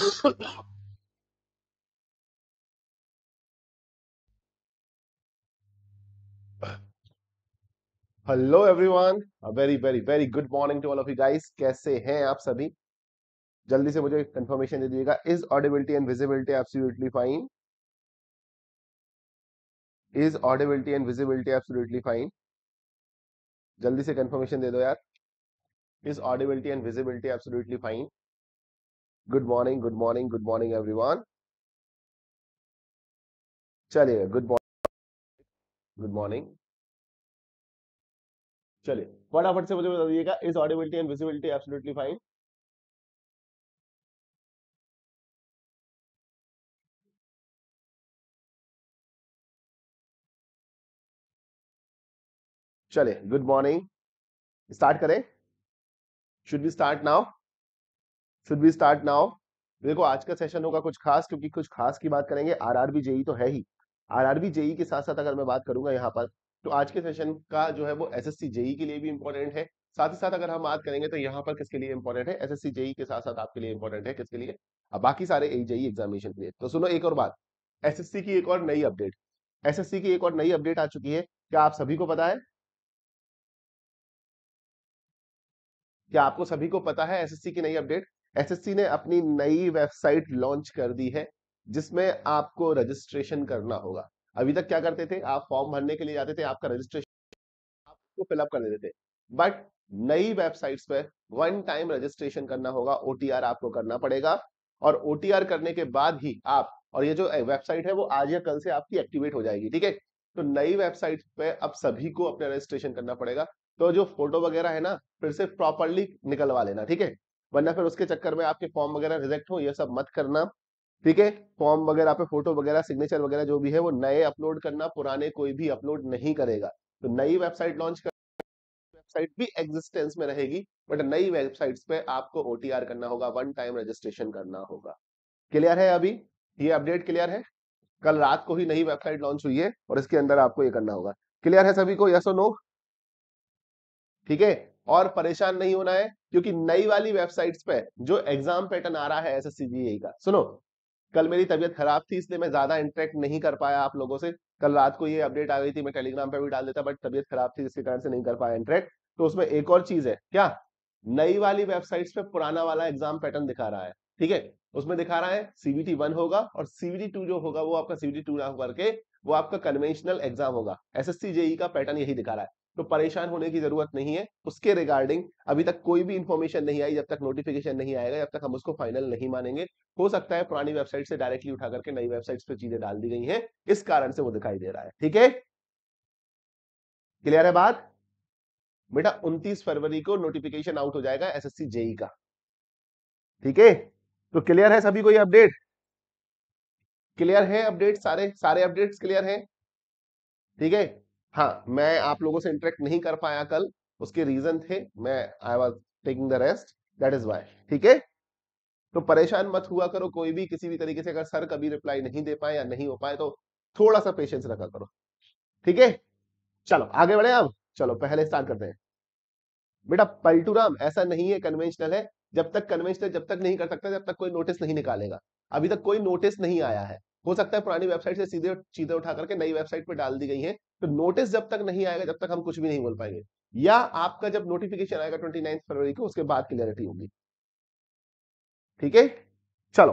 Hello everyone a very very very good morning to all of you guys कैसे हैं आप सभी जल्दी से मुझे कंफर्मेशन दे दीजिएगा is audibility and visibility absolutely fine is audibility and visibility absolutely fine जल्दी से कंफर्मेशन दे दो यार is audibility and visibility absolutely fine good morning good morning good morning everyone चलिए गुड मॉर्निंग गुड मॉर्निंग चलिए फटाफट से मुझे बता दीजिएगा is audibility and visibility absolutely fine चलिए गुड मॉर्निंग स्टार्ट करें should be start now should be start now देखो आज का सेशन होगा कुछ खास क्योंकि कुछ खास की बात करेंगे आर आरबी जेई तो है ही आर आरबी जेई के साथ साथ अगर मैं बात करूंगा यहाँ पर तो आज के सेशन का जो है वो एस एस जेई के लिए भी इंपॉर्टेंट है साथ ही साथ अगर हम बात करेंगे तो यहाँ पर किसके लिए इम्पोर्टेंट है एस एस जेई के साथ साथ आपके लिए इम्पोर्टेंट है किसके लिए अब बाकी सारे ए जेई एग्जामिनेशन के लिए तो सुनो एक और बात एस की एक और नई अपडेट एस की एक और नई अपडेट आ चुकी है क्या आप सभी को पता है क्या आपको सभी को पता है एसएससी की नई अपडेट एसएससी ने अपनी नई वेबसाइट लॉन्च कर दी है जिसमें आपको रजिस्ट्रेशन करना होगा अभी तक क्या करते थे आप फॉर्म भरने के लिए जाते थे आपका रजिस्ट्रेशन आपको फिलअप कर देते थे बट नई वेबसाइट्स पर वन टाइम रजिस्ट्रेशन करना होगा ओटीआर आपको करना पड़ेगा और ओटीआर करने के बाद ही आप और ये जो वेबसाइट है वो आज या कल से आपकी एक्टिवेट हो जाएगी ठीक है तो नई वेबसाइट पे अब सभी को अपना रजिस्ट्रेशन करना पड़ेगा तो जो फोटो वगैरह है ना फिर से प्रॉपरली निकलवा लेना ठीक है वरना फिर उसके चक्कर में आपके फॉर्म वगैरह रिजेक्ट हो ये सब मत करना ठीक है फॉर्म वगैरह पे फोटो वगैरह सिग्नेचर वगैरह जो भी है वो नए अपलोड करना पुराने कोई भी अपलोड नहीं करेगा तो नई वेबसाइट लॉन्च कर वेबसाइट भी एग्जिस्टेंस में रहेगी बट नई वेबसाइट पे आपको ओटीआर करना होगा वन टाइम रजिस्ट्रेशन करना होगा क्लियर है अभी ये अपडेट क्लियर है कल रात को ही नई वेबसाइट लॉन्च हुई है और इसके अंदर आपको ये करना होगा क्लियर है सभी को यस और नो ठीक है और परेशान नहीं होना है क्योंकि नई वाली वेबसाइट्स पे जो एग्जाम पैटर्न आ रहा है एस एस e का सुनो कल मेरी तबीयत खराब थी इसलिए मैं ज्यादा इंटरेक्ट नहीं कर पाया आप लोगों से कल रात को ये अपडेट आ गई थी मैं टेलीग्राम पे भी डाल देता बट तबीयत खराब थी जिसके कारण से नहीं कर पाया इंटरेक्ट तो उसमें एक और चीज है क्या नई वाली वेबसाइट्स पे पुराना वाला एग्जाम पैटर्न दिखा रहा है ठीक है उसमें दिखा रहा है सीबीटी वन होगा और सीबीटी टू जो होगा वो आपका सीबीटी टू ना करके वो आपका कन्वेंशनल एग्जाम होगा एसएससी जेई e का पैटर्न यही दिखा रहा है तो परेशान होने की जरूरत नहीं है उसके रिगार्डिंग अभी तक कोई भी इन्फॉर्मेशन नहीं आई जब तक नोटिफिकेशन नहीं आएगा जब तक हम उसको फाइनल नहीं मानेंगे हो सकता है पुरानी वेबसाइट से डायरेक्टली उठा करके नई वेबसाइट पर चीजें डाल दी गई है इस कारण से वो दिखाई दे रहा है ठीक है क्लियर है बात बेटा उन्तीस फरवरी को नोटिफिकेशन आउट हो जाएगा एस जेई e का ठीक है तो क्लियर है सभी को ये अपडेट क्लियर है अपडेट सारे सारे अपडेट्स क्लियर है ठीक है हाँ मैं आप लोगों से इंटरेक्ट नहीं कर पाया कल उसके रीजन थे मैं I was taking the rest that is why ठीक है तो परेशान मत हुआ करो कोई भी किसी भी तरीके से अगर सर कभी रिप्लाई नहीं दे पाए या नहीं हो पाए तो थोड़ा सा पेशेंस रखा करो ठीक है चलो आगे बढ़े आप चलो पहले स्टार्ट करते हैं बेटा पलटूराम ऐसा नहीं है कन्वेंशनल है जब तक कन्वेंशनल जब तक नहीं कर सकता जब तक कोई नोटिस नहीं निकालेगा अभी तक कोई नोटिस नहीं आया है हो सकता है पुरानी वेबसाइट से सीधे चीजें उठा करके नई वेबसाइट पर डाल दी गई है तो नोटिस जब तक नहीं आएगा जब तक हम कुछ भी नहीं बोल पाएंगे या आपका जब नोटिफिकेशन आएगा ट्वेंटी फरवरी को उसके बाद क्लियरिटी होगी ठीक है चलो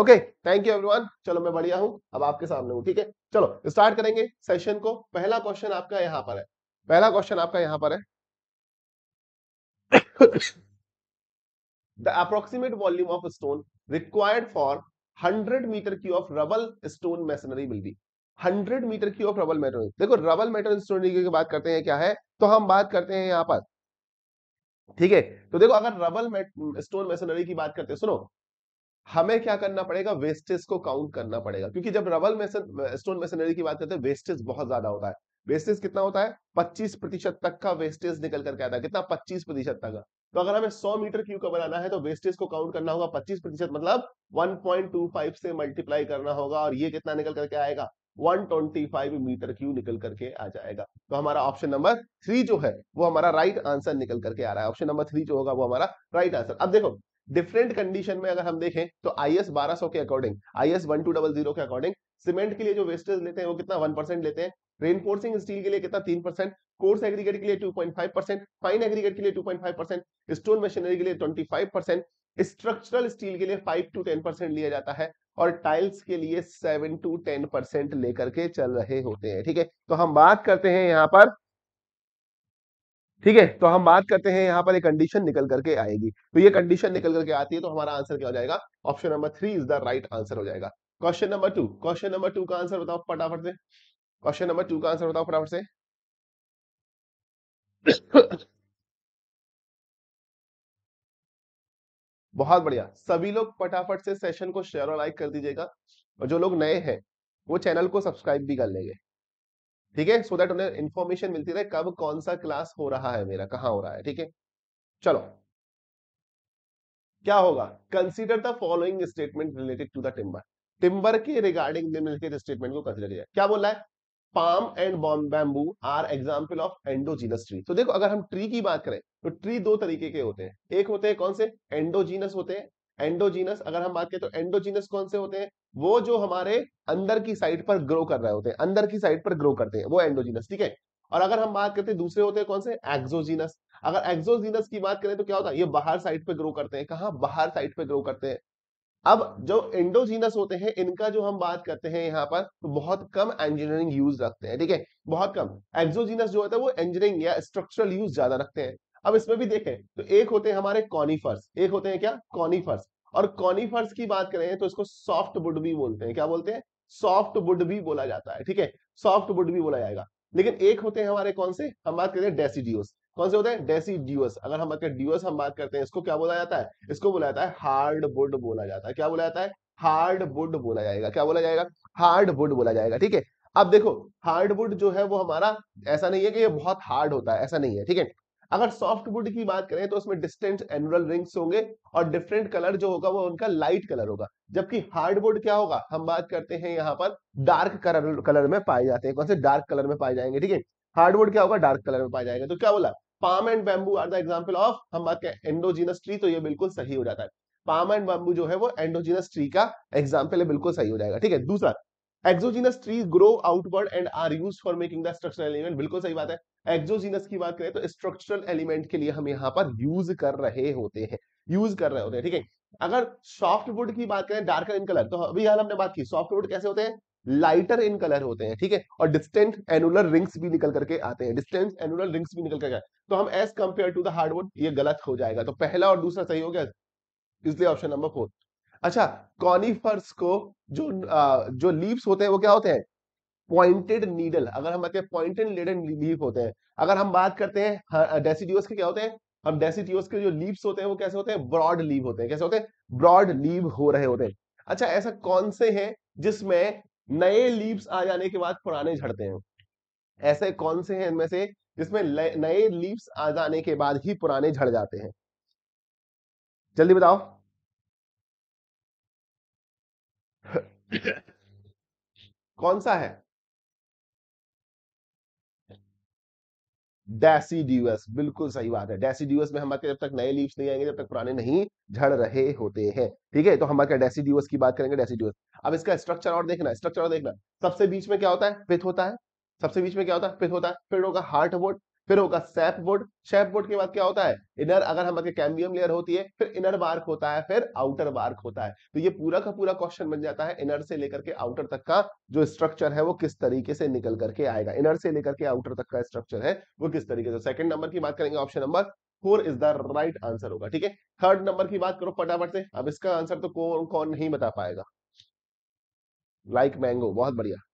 ओके थैंक यू एवरीवन चलो मैं बढ़िया हूं अब आपके सामने हूं ठीक है चलो स्टार्ट करेंगे सेशन को पहला क्वेश्चन आपका यहां पर है पहला क्वेश्चन आपका यहां पर है the approximate volume of stone required for hundred metre की ऑफ रबल स्टोन मिल गई हंड्रेड मीटर की ऑफ रबल मेटर देखो रबल मेटर स्टोन की बात करते हैं क्या है तो हम बात करते हैं यहां पर ठीक है तो देखो अगर रबल स्टोन मेसनरी की बात करते हैं सुनो हमें क्या करना पड़ेगा वेस्टेज को काउंट करना पड़ेगा क्योंकि जब रबल मेसन स्टोन मेसनरी की बात करते हैं वेस्टेज बहुत ज्यादा होता है वेस्टेज कितना होता है 25 प्रतिशत तक का वेस्टेज निकल करके आता है कितना 25 प्रतिशत तक तो अगर हमें 100 मीटर क्यू का बनाना है तो वेस्टेज को काउंट करना होगा 25 प्रतिशत मतलब 1.25 से मल्टीप्लाई करना होगा और ये कितना निकल करके आएगा 125 मीटर क्यू निकल करके आ जाएगा तो हमारा ऑप्शन नंबर थ्री जो है वो हमारा राइट right आंसर निकल करके आ रहा है ऑप्शन नंबर थ्री जो होगा वो हमारा राइट right आंसर अब देखो डिफरेंट कंडीशन में अगर हम देखें तो आई एस बारह सौ के according I S one two double zero के अकॉर्डिंग सीमेंट के लिए जो वेस्टेज लेते हैं वो कितना वन परसेंट लेते हैं रेनफोर्सिंग स्टील के लिए कितना तीन परसेंट कोर्स एग्रीगेट के लिए two point five percent fine aggregate के लिए two point five percent stone machinery के लिए twenty five percent structural steel के लिए फाइव टू टेन परसेंट लिया जाता है और टाइल्स के लिए सेवन टू टेन परसेंट लेकर के चल रहे होते हैं ठीक है थीके? तो हम बात करते हैं यहाँ पर ठीक है तो हम बात करते हैं यहाँ पर एक कंडीशन निकल करके आएगी तो ये कंडीशन निकल करके आती है तो हमारा आंसर क्या हो जाएगा option number three is the right answer हो जाएगा question number two question number two का आंसर बताओ फटाफट से क्वेश्चन नंबर टू का आंसर बताओ फटाफट से बहुत बढ़िया सभी लोग फटाफट से सेशन को शेयर और लाइक कर दीजिएगा और जो लोग नए हैं वो चैनल को सब्सक्राइब भी कर लेंगे ठीक है सो दैट उन्हें इन्फॉर्मेशन मिलती रहे कब कौन सा क्लास हो रहा है मेरा कहाँ हो रहा है ठीक है चलो क्या होगा consider the following statement related to the timber timber के रिगार्डिंग निम्नलिखित स्टेटमेंट को कंसिडर किया क्या बोला है palm and bamboo are example of endogenous tree तो देखो अगर हम ट्री की बात करें तो ट्री दो तरीके के होते हैं एक होते हैं कौन से एंडोजीनस होते हैं एंडोजीनस अगर हम बात करें तो एंडोजीनस कौन से होते हैं वो जो हमारे अंदर की साइड पर ग्रो कर रहे होते हैं अंदर की साइड पर ग्रो करते हैं वो एंडोजीनस ठीक है और अगर हम बात करते हैं दूसरे होते हैं कौन से एक्सोजीनस अगर एक्सोजीनस की बात करें तो क्या होता है ये बाहर साइड पे ग्रो करते हैं कहा बाहर साइड पे ग्रो करते हैं अब जो इंडोजीनस होते हैं इनका जो हम बात करते हैं यहाँ पर तो बहुत कम इंजीनियरिंग यूज रखते हैं ठीक है थीके? बहुत कम एक्सोजीनस जो होता है वो इंजीनियरिंग या स्ट्रक्चरल यूज ज्यादा रखते हैं अब इसमें भी देखें तो एक होते हैं हमारे कॉनिफर्स एक होते हैं क्या कॉनिफर्स और कॉनिफर्स की बात करें तो इसको सॉफ्ट वुड भी बोलते हैं क्या बोलते हैं सॉफ्ट वुड भी बोला जाता है ठीक है सॉफ्ट वुड भी बोला जाएगा लेकिन एक होते हैं हमारे कौन से हम बात करें डेसिडियोस कौन से होते हैं डेसीड्यूस अगर हम बात ड्यूस हम बात करते हैं इसको क्या बोला जाता है इसको बोला जाता है हार्ड वुड बोला जाता है क्या बोला जाता है हार्ड वुड बोला जाएगा क्या बोला जाएगा हार्ड वुड बोला जाएगा ठीक है अब देखो हार्ड वुड जो है वो हमारा ऐसा नहीं है कि ये बहुत हार्ड होता है ऐसा नहीं है ठीक है अगर सॉफ्ट वुड की बात करें तो उसमें डिस्टेंट एनुअल रिंग्स होंगे और डिफरेंट कलर जो होगा वो उनका लाइट कलर होगा जबकि हार्ड वुड क्या होगा हम बात करते हैं यहाँ पर डार्क कलर कलर में पाए जाते हैं कौन से डार्क कलर में पाए जाएंगे ठीक है हार्डवुड क्या होगा डार्क कलर में पाया जाएगा तो क्या बोला palm and bamboo are the example of हम बात एंडोजीनस ट्री तो ये बिल्कुल सही हो जाता है पाम एंड बैम्बू जो है वो एंडोजीनस ट्री का एग्जाम्पल है बिल्कुल सही हो जाएगा ठीक है दूसरा exogenous tree grow outward and are use for making the structural element बिल्कुल सही बात है एक्सोजीनस की बात करें तो स्ट्रक्चरल एलिमेंट के लिए हम यहाँ पर यूज कर रहे होते हैं यूज कर रहे होते हैं ठीक है अगर सॉफ्टवुड की बात करें डार्कर इन कलर तो अभी हाल हमने बात की सॉफ्टवुड कैसे होते हैं लाइटर इन कलर होते हैं ठीक है और डिस्टेंट एनुलर रिंग्स भी निकल करके आते हैं डिस्टेंस एनुलर रिंग्स भी निकल करके तो हम as compare to the hardwood ये गलत हो जाएगा तो पहला और दूसरा सही हो गया इसलिए ऑप्शन नंबर फोर अच्छा कॉनिफर्स को जो आ, जो लीव्स होते हैं वो क्या होते हैं पॉइंटेड नीडल अगर हम पॉइंटेड लेडन लीव होते हैं अगर हम बात करते हैं डेसिडियोस के क्या होते हैं हम डेसिडियोस के जो लीव्स होते हैं वो कैसे होते हैं ब्रॉड लीव होते हैं कैसे होते हैं ब्रॉड लीव हो रहे होते हैं अच्छा ऐसा कौन से हैं जिसमें नए लीव्स आ जाने के बाद पुराने झड़ते हैं ऐसे कौन से हैं इनमें से जिसमें नए लीव्स आ जाने के बाद ही पुराने झड़ जाते हैं जल्दी बताओ कौन सा है डेसीड्यूस बिल्कुल सही बात है डेसीड्यूस में हमारे जब तक नए लीव्स नहीं आएंगे जब तक पुराने नहीं झड़ रहे होते हैं ठीक है तो हम क्या डेसीड्यूस की बात करेंगे डेसीड्यूस अब इसका स्ट्रक्चर और देखना स्ट्रक्चर और देखना सबसे बीच में क्या होता है पिथ होता है सबसे बीच में क्या होता है पिथ होता है फिर होगा हार्ट वोट फिर होगा सैप बोर्ड सैप बोर्ड के बाद क्या होता है इनर अगर हम कैम्बियम लेयर होती है फिर इनर बार्क होता है फिर आउटर बार्क होता है तो ये पूरा का पूरा क्वेश्चन बन जाता है इनर से लेकर के आउटर तक का जो स्ट्रक्चर है वो किस तरीके से निकल करके आएगा इनर से लेकर के आउटर तक का स्ट्रक्चर है वो किस तरीके से सेकंड नंबर की बात करेंगे option number four is the right answer होगा ठीक है थर्ड नंबर की बात करो फटाफट से अब इसका आंसर तो कौन कौन नहीं बता पाएगा लाइक like मैंगो बहुत बढ़िया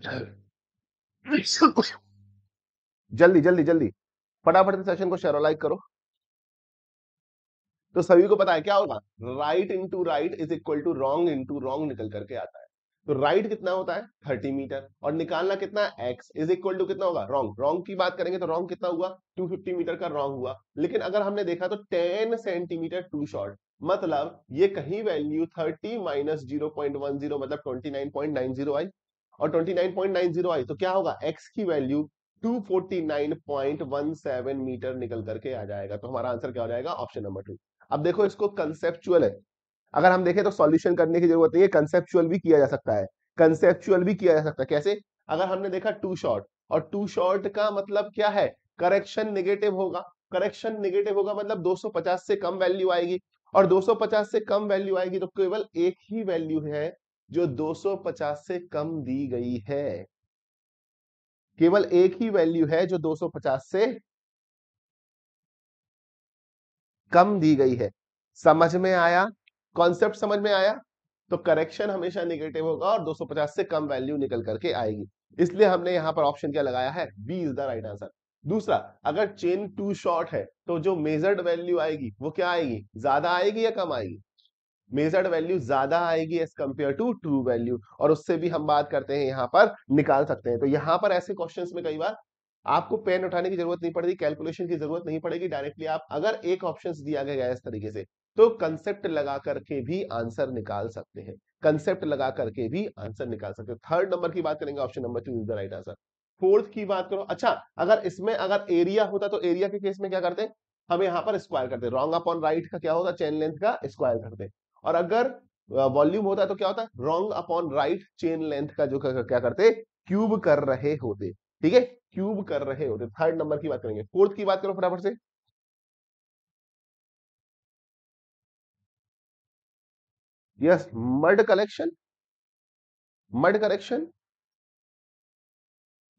जल्दी जल्दी जल्दी फटाफट से सेशन को शेयर और लाइक करो तो सभी को पता है क्या होगा right into right is equal to wrong into wrong निकल करके आता है तो राइट कितना होता है थर्टी मीटर और निकालना कितना एक्स इज इक्वल टू कितना होगा रॉन्ग रॉन्ग की बात करेंगे तो रॉन्ग कितना हुआ टू फिफ्टी मीटर का रॉन्ग हुआ लेकिन अगर हमने देखा तो टेन सेंटीमीटर टू शॉर्ट मतलब ये कहीं value thirty minus zero point one zero मतलब twenty nine point nine zero आई और 29.90 आई तो क्या होगा x की वैल्यू 249.17 मीटर निकल करके आ जाएगा तो हमारा आंसर क्या हो जाएगा ऑप्शन नंबर टू अब देखो इसको कंसेप्चुअल है अगर हम देखें तो सॉल्यूशन करने की जरूरत नहीं है कंसेप्चुअल भी किया जा सकता है कंसेप्चुअल भी किया जा सकता है कैसे अगर हमने देखा टू शॉर्ट और टू शॉर्ट का मतलब क्या है करेक्शन निगेटिव होगा करेक्शन निगेटिव होगा मतलब 250 से कम वैल्यू आएगी और 250 से कम वैल्यू आएगी तो केवल एक ही वैल्यू है जो 250 से कम दी गई है केवल एक ही वैल्यू है जो 250 से कम दी गई है समझ में आया कॉन्सेप्ट समझ में आया तो करेक्शन हमेशा निगेटिव होगा और 250 से कम वैल्यू निकल करके आएगी इसलिए हमने यहां पर ऑप्शन क्या लगाया है B is the right answer दूसरा अगर चेन टू शॉर्ट है तो जो मेजर्ड वैल्यू आएगी वो क्या आएगी ज्यादा आएगी या कम आएगी मेजर्ड वैल्यू ज्यादा आएगी as compare to true value और उससे भी हम बात करते हैं यहाँ पर निकाल सकते हैं तो यहाँ पर ऐसे क्वेश्चन में कई बार आपको पेन उठाने की जरूरत नहीं पड़ेगी कैलकुलेशन की जरूरत नहीं पड़ेगी डायरेक्टली आप अगर एक ऑप्शन दिया गया है इस तरीके से तो कंसेप्ट लगा करके भी आंसर निकाल सकते हैं कंसेप्ट लगा करके भी आंसर निकाल सकते हैं थर्ड नंबर की बात करेंगे option number two is the right answer fourth की बात करो अच्छा अगर इसमें अगर एरिया होता तो एरिया के केस में क्या करते हैं हम यहाँ पर स्क्वायर करते रॉन्ग अपॉन राइट का क्या होता चेन लेंथ का स्क्वायर करते और हाँ। अगर वॉल्यूम होता है तो क्या होता है wrong upon right chain length का जो क्या करते क्यूब कर रहे होते ठीक है क्यूब कर रहे होते थर्ड नंबर की बात करेंगे फोर्थ की बात करो फटाफट से yes mud collection mud correction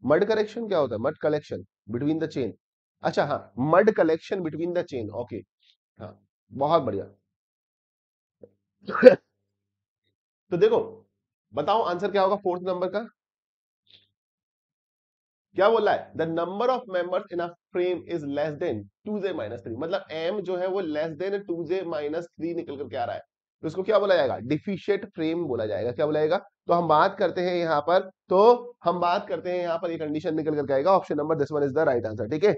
mud correction क्या होता है mud collection between the chain अच्छा हाँ mud collection between the chain okay हाँ बहुत बढ़िया तो देखो बताओ आंसर क्या होगा फोर्थ नंबर का क्या बोला है the number of members in a frame is less than two J minus three मतलब एम जो है वो less than two J minus three निकल करके आ रहा है तो इसको क्या बोला जाएगा डिफिशियट फ्रेम बोला जाएगा क्या बोला जाएगा तो हम बात करते हैं यहां पर तो हम बात करते हैं यहां पर ये कंडीशन निकल करके आएगा option number this one is the right answer ठीक है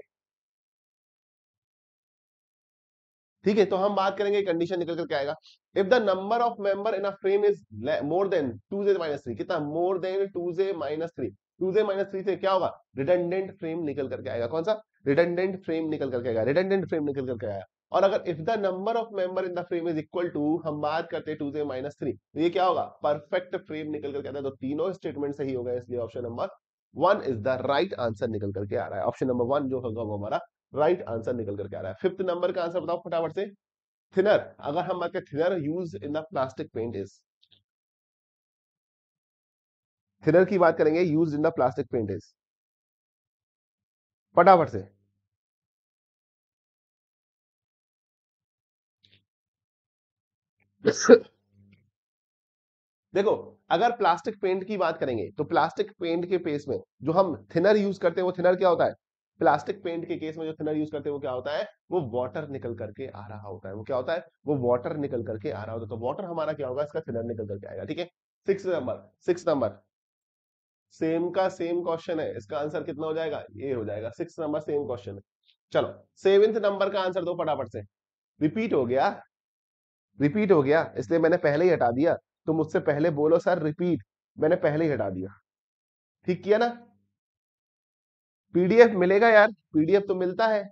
ठीक है तो हम बात करेंगे कंडीशन निकल करके आएगा if the number of member in a frame is more than two J minus three कितना more than two J minus three two J minus three से क्या होगा रिटेंडेंट फ्रेम निकल करके आएगा कौन सा रिटेंडेंट फ्रेम निकल करके आएगा रिटेंडेंट फ्रेम निकल करके आएगा और अगर if the number of member in the frame is equal to हम बात करते हैं टू जे माइनस थ्री तो ये क्या होगा परफेक्ट फ्रेम निकल करके आता है तो तीनों स्टेटमेंट सही होगा इसलिए option number one is the right answer निकल करके आ रहा है ऑप्शन नंबर वन जो होगा वो हमारा राइट right आंसर निकल करके आ रहा है फिफ्थ नंबर का आंसर बताओ फटाफट से थिनर अगर हम बात thinner use in the plastic paint is thinner की बात करेंगे use in the plastic paint is फटाफट से देखो अगर प्लास्टिक पेंट की बात करेंगे तो प्लास्टिक पेंट के पेस में जो हम थिनर यूज करते हैं वो थिनर क्या होता है प्लास्टिक पेंट के केस में जो थिनर यूज करते हैं वो क्या होता है वो वाटर निकल करके आ रहा होता है वो क्या होता है वो वाटर निकल करके आ रहा होता है तो वाटर हमारा क्या होगा इसका थिनर निकल करके आएगा ठीक है six number six number same का सेम क्वेश्चन है इसका आंसर कितना हो जाएगा ये हो जाएगा सिक्स नंबर सेम क्वेश्चन है चलो सेवेंथ नंबर का आंसर दो फटाफट से रिपीट हो गया रिपीट हो गया इसलिए मैंने पहले ही हटा दिया तुम तो मुझसे पहले बोलो सर रिपीट मैंने पहले ही हटा दिया ठीक किया ना पीडीएफ मिलेगा यार पीडीएफ तो मिलता है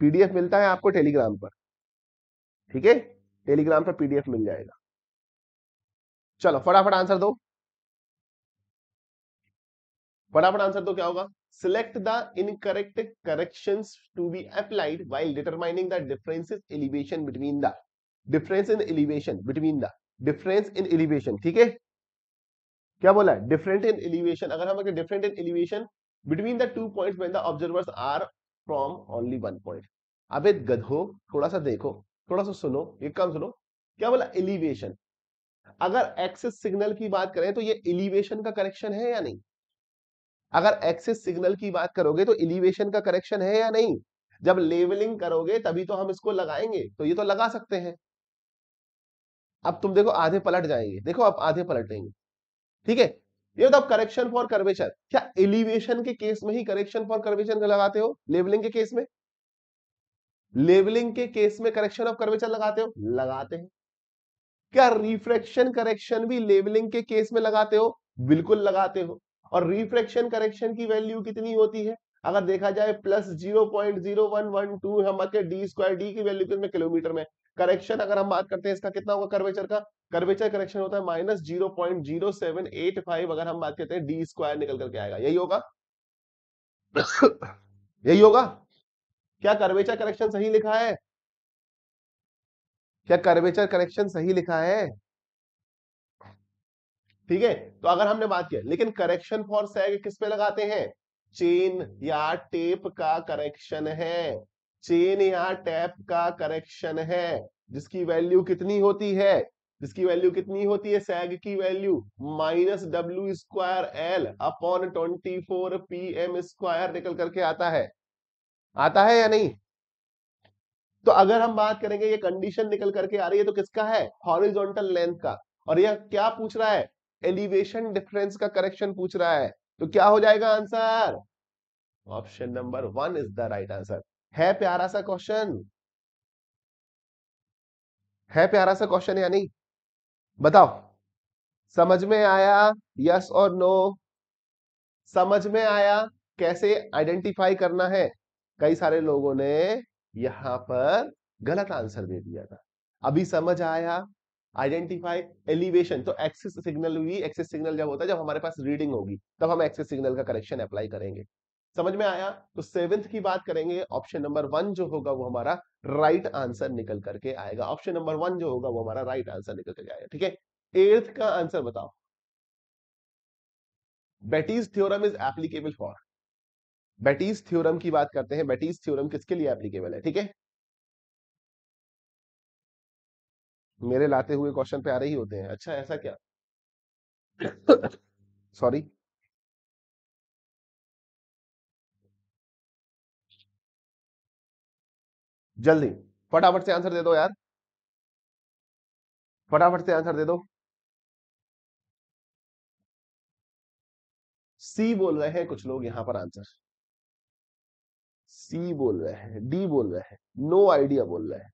पीडीएफ मिलता है आपको टेलीग्राम पर ठीक है टेलीग्राम पर पीडीएफ मिल जाएगा चलो फटाफट आंसर दो फटाफट आंसर दो क्या होगा select the incorrect correction to be applied while determining the difference elevation between the difference in elevation between the difference in elevation ठीक है क्या बोला है डिफरेंट इन एलिवेशन अगर हम different in elevation between the two point the observers are from only one point एक गधो थोड़ा सा देखो थोड़ा सा सुनो एक काम सुनो क्या बोला एलिवेशन अगर एक्सेस सिग्नल की बात करें तो ये एलिवेशन का करेक्शन है या नहीं अगर एक्सेस सिग्नल की बात करोगे तो एलिवेशन का करेक्शन है या नहीं जब लेवलिंग करोगे तभी तो हम इसको लगाएंगे तो ये तो लगा सकते हैं अब तुम देखो आधे पलट जाएंगे देखो आप आधे पलटेंगे ठीक है ये बताओ करेक्शन फॉर कर्वेचर क्या एलिवेशन के केस में ही करेक्शन फॉर कर्वेचर लगाते हो लेवलिंग के केस में लेवलिंग के केस में करेक्शन ऑफ कर्वेचर लगाते हो लगाते हैं क्या रिफ्रेक्शन करेक्शन भी लेवलिंग के केस में लगाते हो बिल्कुल लगाते हो और रिफ्रेक्शन करेक्शन की वैल्यू कितनी होती है अगर देखा जाए plus zero point zero one one two हम डी स्क्वायर डी की वैल्यू कितने किलोमीटर में करेक्शन अगर हम बात करते हैं इसका कितना होगा कर्वेचर का कर्वेचर करेक्शन होता है minus zero point zero seven eight five अगर हम बात करते हैं डी स्क्वायर निकल करके आएगा यही होगा यही होगा क्या कर्वेचर करेक्शन सही लिखा है क्या कर्वेचर करेक्शन सही लिखा है ठीक है तो अगर हमने बात किया लेकिन करेक्शन फॉर सैग किस पे लगाते हैं चेन या टेप का करेक्शन है चेन या टैप का करेक्शन है जिसकी वैल्यू कितनी होती है जिसकी वैल्यू कितनी होती है सैग की value minus W square L upon twenty four P M square निकल करके आता है आता है या नहीं तो अगर हम बात करेंगे ये कंडीशन निकल करके आ रही है तो किसका है हॉरिजॉन्टल लेंथ का और यह क्या पूछ रहा है एलिवेशन डिफरेंस का करेक्शन पूछ रहा है तो क्या हो जाएगा answer option number one is the right answer है प्यारा सा क्वेश्चन है प्यारा सा क्वेश्चन या नहीं बताओ समझ में आया यस और नो समझ में आया कैसे आइडेंटिफाई करना है कई सारे लोगों ने यहां पर गलत आंसर दे दिया था अभी समझ आया आइडेंटिफाई एलिवेशन तो एक्सेस सिग्नल भी एक्सेस सिग्नल जब होता है जब हमारे पास रीडिंग होगी तब हम एक्सेस सिग्नल का करेक्शन अप्लाई करेंगे समझ में आया तो सेवेंथ की बात करेंगे ऑप्शन नंबर वन जो होगा वो हमारा राइट आंसर निकल करके आएगा ऑप्शन नंबर वन जो होगा वो हमारा राइट आंसर निकल करके आएगा ठीक है एर्थ का आंसर बताओ Betti's theorem is applicable for Betti's theorem की बात करते हैं बेटीज थ्योरम किसके लिए एप्लीकेबल है ठीक है मेरे लाते हुए क्वेश्चन पे आ रहे ही होते हैं अच्छा ऐसा क्या सॉरी जल्दी फटाफट से आंसर दे दो यार फटाफट से आंसर दे दो सी बोल रहे हैं कुछ लोग यहां पर आंसर सी बोल रहे हैं डी बोल रहे हैं नो आइडिया बोल रहे हैं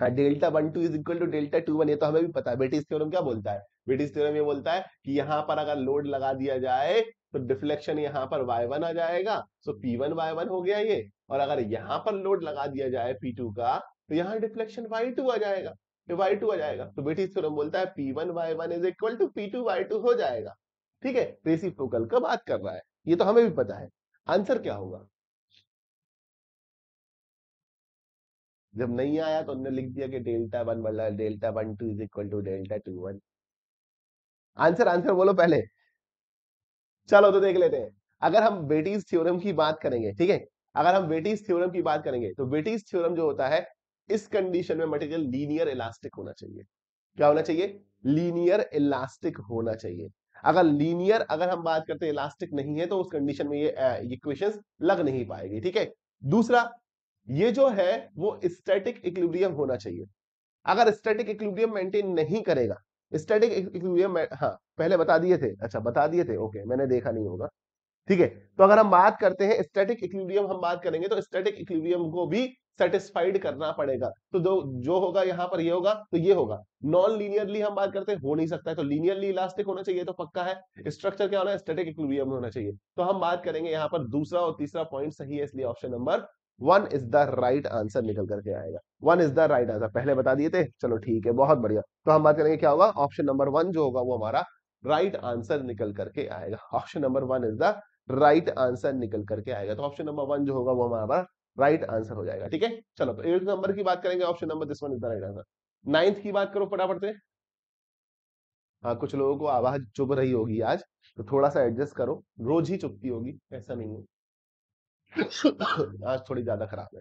हाँ delta one two is equal to delta two one ये तो हमें भी पता है ब्रिटिश थ्योरम क्या बोलता है ब्रिटिश थ्योरम ये बोलता है कि यहां पर अगर लोड लगा दिया जाए तो डिफ्लेक्शन यहाँ पर y1 आ जाएगा सो p1 y1 हो गया ये और अगर यहाँ पर लोड लगा दिया जाए p2 का तो यहाँ डिफ्लेक्शन y2 आ जाएगा y2 आ जाएगा तो, तो बेटी थ्योरम बोलता है p1 y1 is equal to p2 y2 हो जाएगा ठीक है रेसिप्रोकल तो का बात कर रहा है ये तो हमें भी पता है आंसर क्या होगा जब नहीं आया तो हमने लिख दिया कि डेल्टा वन वाला delta one two is equal to delta two one answer answer बोलो पहले चलो तो देख लेते हैं अगर हम बेटीज थ्योरम की बात करेंगे ठीक है अगर हम बेटीज थ्योरम की बात करेंगे तो बेटीज थ्योरम जो होता है इस कंडीशन में मटेरियल लीनियर इलास्टिक होना चाहिए क्या होना चाहिए लीनियर इलास्टिक होना चाहिए अगर लीनियर अगर हम बात करते हैं इलास्टिक नहीं है तो उस कंडीशन में ये इक्वेशंस लग नहीं पाएगी ठीक है दूसरा ये जो है वो स्टैटिक इक्विलिब्रियम होना चाहिए अगर स्टैटिक इक्विलिब्रियम मेंटेन नहीं करेगा स्टैटिक इक्विलिब्रियम हाँ पहले बता दिए थे अच्छा बता दिए थे ओके मैंने देखा नहीं होगा ठीक है तो अगर हम बात करते हैं स्टैटिक इक्विलिब्रियम हम बात करेंगे तो स्टैटिक इक्विलिब्रियम को भी सेटिस्फाइड करना पड़ेगा तो जो जो होगा यहाँ पर ये होगा तो ये होगा नॉन लीनियरली हम बात करते हैं हो नहीं सकता है तो लीनियरली इलास्टिक होना चाहिए तो पक्का है स्ट्रक्चर क्या होना है स्टैटिक इक्विलिब्रियम होना चाहिए तो हम बात करेंगे यहाँ पर दूसरा और तीसरा पॉइंट सही है इसलिए option number one is the right answer निकल करके आएगा one is the right answer पहले बता दिए थे चलो ठीक है बहुत बढ़िया तो हम बात करेंगे क्या होगा ऑप्शन नंबर वन जो होगा वो हमारा राइट right आंसर निकल करके आएगा option number one is the right answer निकल करके आएगा तो ऑप्शन नंबर वन जो होगा वो हमारा राइट right आंसर हो जाएगा ठीक है चलो तो एट नंबर की बात करेंगे option number this one is the right answer ninth की बात करो फटाफट से हाँ कुछ लोगों को आवाज चुभ रही होगी आज तो थोड़ा सा एडजस्ट करो रोज ही चुपती होगी ऐसा नहीं है आज थोड़ी ज्यादा खराब है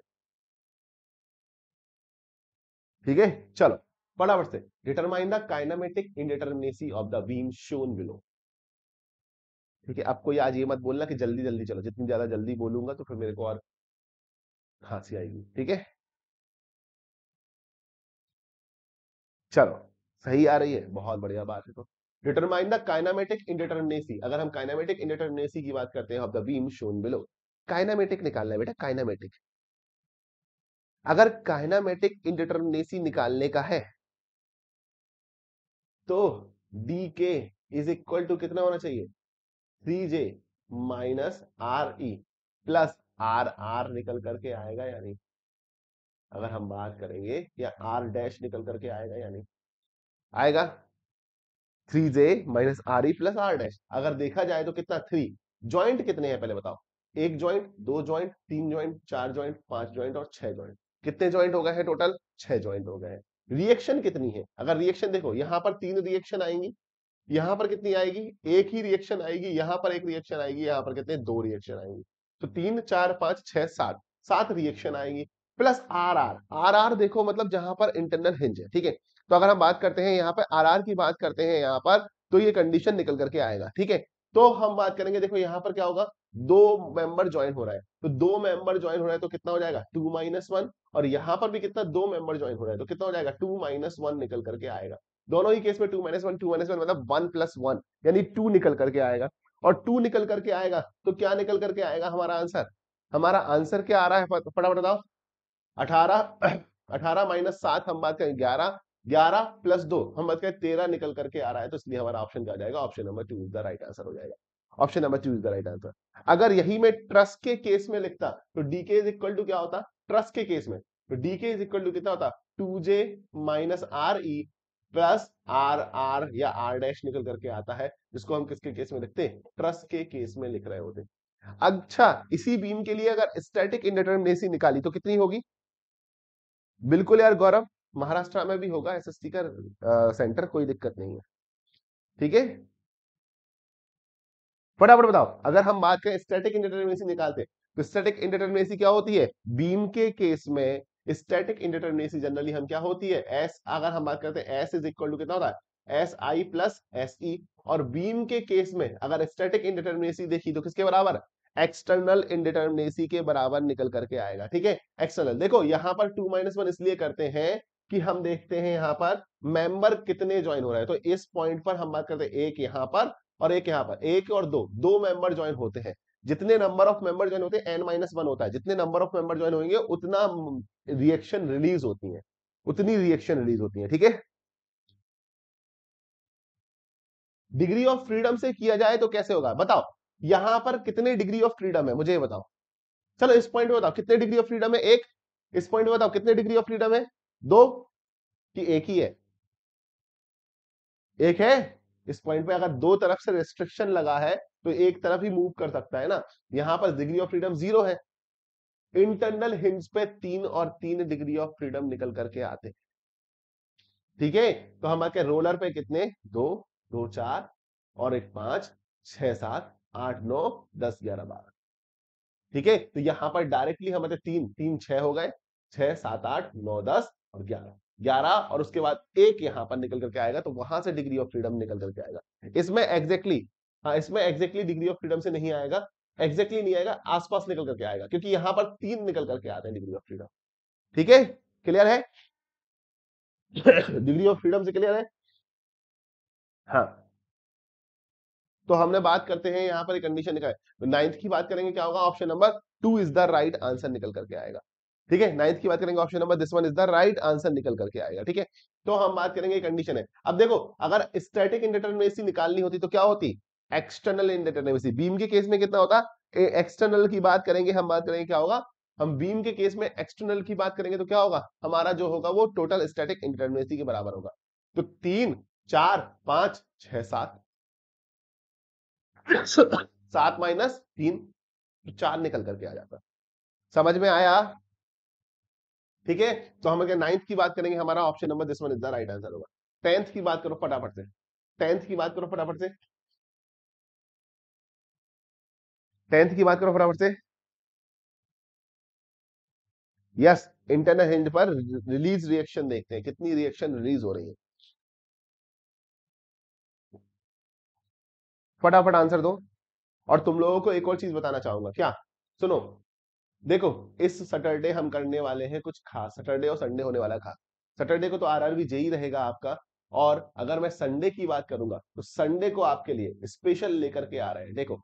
ठीक है चलो बड़ा से determine the kinematic indeterminacy of the beam shown below ठीक है आपको आज ये मत बोलना कि जल्दी जल्दी चलो जितनी ज्यादा जल्दी बोलूंगा तो फिर मेरे को और खांसी आएगी ठीक है चलो सही आ रही है बहुत बढ़िया बात है तो डिटरमाइन द काइनामेटिक इनडिटर्मिनेसी अगर हम काइनामेटिक इनडिटर्मिनेसी की बात करते हैं of the beam shown below kinematic निकालना है बेटा काइनामेटिक अगर काइनामेटिक इनडिटर्मिनेसी निकालने का है तो डी के इज इक्वल टू कितना होना चाहिए three J minus R E plus R R निकल करके आएगा या नहीं अगर हम बात करेंगे या आर डैश निकल करके आएगा या नहीं आएगा three J minus R E plus R dash अगर देखा जाए तो कितना थ्री ज्वाइंट कितने हैं पहले बताओ एक ज्वाइंट दो ज्वाइंट तीन ज्वाइंट चार ज्वाइंट पांच ज्वाइंट और छह ज्वाइंट कितने ज्वाइंट हो गए हैं टोटल छह ज्वाइंट हो गए हैं रिएक्शन कितनी है अगर रिएक्शन देखो यहां पर तीन रिएक्शन आएंगी यहां पर कितनी आएगी एक ही रिएक्शन आएगी यहां पर एक रिएक्शन आएगी यहां पर कितने दो रिएक्शन आएंगी तो तीन चार पांच छह सात सात रिएक्शन आएंगी plus R R R R देखो मतलब जहां पर इंटरनल हिंज है ठीक है तो अगर हम बात करते हैं यहाँ पर आर आर की बात करते हैं यहाँ पर तो ये कंडीशन निकल करके आएगा ठीक है तो हम बात करेंगे देखो यहाँ पर क्या होगा दो हाँ। मेंबर ज्वाइन हो रहा है तो दो मेंबर ज्वाइन हो रहा है तो कितना हो जाएगा टू माइनस वन और यहां पर भी कितना दो मेंबर ज्वाइन हो रहा है तो कितना हो जाएगा टू माइनस वन निकल करके आएगा दोनों ही केस में two minus one two minus one मतलब वन प्लस वन यानी टू निकल करके आएगा और टू निकल करके आएगा तो क्या निकल करके आएगा हमारा आंसर हमारा आंसर क्या आ रहा है फटाफट बताओ अठारह अठारह माइनस सात हम बात करें ग्यारह ग्यारह प्लस दो हम बात करें तेरह निकल करके आ रहा है तो इसलिए हमारा ऑप्शन क्या जाएगा option number two is the right answer हो जाएगा option number two is the right answer अगर यही मैं ट्रस्ट के केस में लिखता तो डी के इज इक्वल टू क्या होता ट्रस्ट के केस में तो डी के इज इक्वल टू कितना होता two J minus R E plus R R या आर डैश निकल करके आता है जिसको हम किसके केस में लिखते हैं ट्रस्ट के केस में लिख रहे होते अच्छा इसी बीम के लिए अगर स्टैटिक इंडिटर्मिनेसी निकाली तो कितनी होगी बिल्कुल यार गौरव महाराष्ट्र में भी होगा एसएसटी का सेंटर कोई दिक्कत नहीं है ठीक है फटाफट बताओ अगर हम बात करें स्टैटिक इंडिटर्मिनेसी निकालते तो स्टैटिक इंडिटर्मिनेसी क्या होती है बीम के केस में स्टैटिक इंडिटर्मिनेसी जनरली हम क्या होती है एस अगर हम बात करते हैं एस इज इक्वल टू कितना होता है S I plus S E और बीम के केस में अगर स्टैटिक इंडिटर्मिनेसी देखी तो किसके बराबर एक्सटर्नल इंडिटर्मिनेसी के बराबर निकल करके आएगा ठीक है एक्सटर्नल देखो यहां पर टू माइनस वन इसलिए करते हैं कि हम देखते हैं यहां पर मेंबर कितने ज्वाइन हो रहे हैं तो इस पॉइंट पर हम बात करते हैं एक यहां पर और एक यहाँ पर एक और दो दो मेंबर ज्वाइन होते हैं जितने नंबर ऑफ मेंबर ज्वाइन होते हैं एन माइनस वन होता है जितने नंबर ऑफ मेंबर ज्वाइन होंगे उतना रिएक्शन रिलीज होती है उतनी रिएक्शन रिलीज होती है ठीक है डिग्री ऑफ फ्रीडम से किया जाए तो कैसे होगा बताओ यहां पर कितने डिग्री ऑफ फ्रीडम है मुझे बताओ चलो इस पॉइंट में बताओ कितने डिग्री ऑफ फ्रीडम है एक इस पॉइंट में बताओ कितने डिग्री ऑफ फ्रीडम है दो कि एक ही है एक है इस पॉइंट पे अगर दो तरफ से रेस्ट्रिक्शन लगा है तो एक तरफ ही मूव कर सकता है ना यहाँ पर डिग्री ऑफ फ्रीडम जीरो है इंटरनल हिंज पे तीन और तीन डिग्री ऑफ फ्रीडम निकल करके आते ठीक है तो हम आके रोलर पे कितने दो दो चार और एक पांच छह सात आठ नौ दस ग्यारह बारह ठीक है तो यहां पर डायरेक्टली हमारे तीन तीन छह हो गए छह सात आठ नौ दस और ग्यारह ग्यारह और उसके बाद एक यहां पर निकल करके आएगा तो वहां से डिग्री ऑफ फ्रीडम निकल करके आएगा इसमें एग्जैक्टली हाँ इसमें एग्जैक्टली डिग्री ऑफ फ्रीडम से नहीं आएगा एग्जैक्टली नहीं आएगा आसपास निकल करके आएगा क्योंकि यहां पर तीन निकल करके आते हैं डिग्री ऑफ फ्रीडम ठीक है क्लियर है डिग्री ऑफ फ्रीडम से क्लियर है हाँ तो हमने बात करते हैं यहां पर कंडीशन निकाल नाइन्थ की बात करेंगे क्या होगा option number two is the right answer निकल करके आएगा ठीक है नाइन्थ की बात करेंगे option number this one is the right answer निकल करके आएगा ठीक है तो हम बात करेंगे कंडीशन है अब देखो अगर स्टैटिक इंडिटर्मिनेसी निकालनी होती तो क्या होती एक्सटर्नल इंडिटर्मिनेसी बीम के केस में कितना होता एक्सटर्नल की बात करेंगे हम बात करेंगे क्या होगा हम बीम के केस में एक्सटर्नल की बात करेंगे तो क्या होगा हमारा जो होगा वो टोटल स्टैटिक इंटरमेसी के बराबर होगा तो तीन चार पांच छह सात सात माइनस तीन तो चार निकल करके आ जाता समझ में आया ठीक है तो हम अगर नाइन्थ की बात करेंगे हमारा option number this one is the right answer होगा टेंथ की बात करो फटाफट से टेंथ की बात करो फटाफट से टेंथ की बात करो फटाफट से यस इंटरनल हिंड पर रिलीज रिएक्शन देखते हैं कितनी रिएक्शन रिलीज हो रही है फटाफट आंसर दो और तुम लोगों को एक और चीज बताना चाहूंगा क्या सुनो देखो इस सैटरडे हम करने वाले हैं कुछ खास सैटरडे और संडे होने वाला खास सैटरडे को तो आर आरआरबी जेई रहेगा आपका और अगर मैं संडे की बात करूंगा तो संडे को आपके लिए स्पेशल लेकर के आ रहे हैं देखो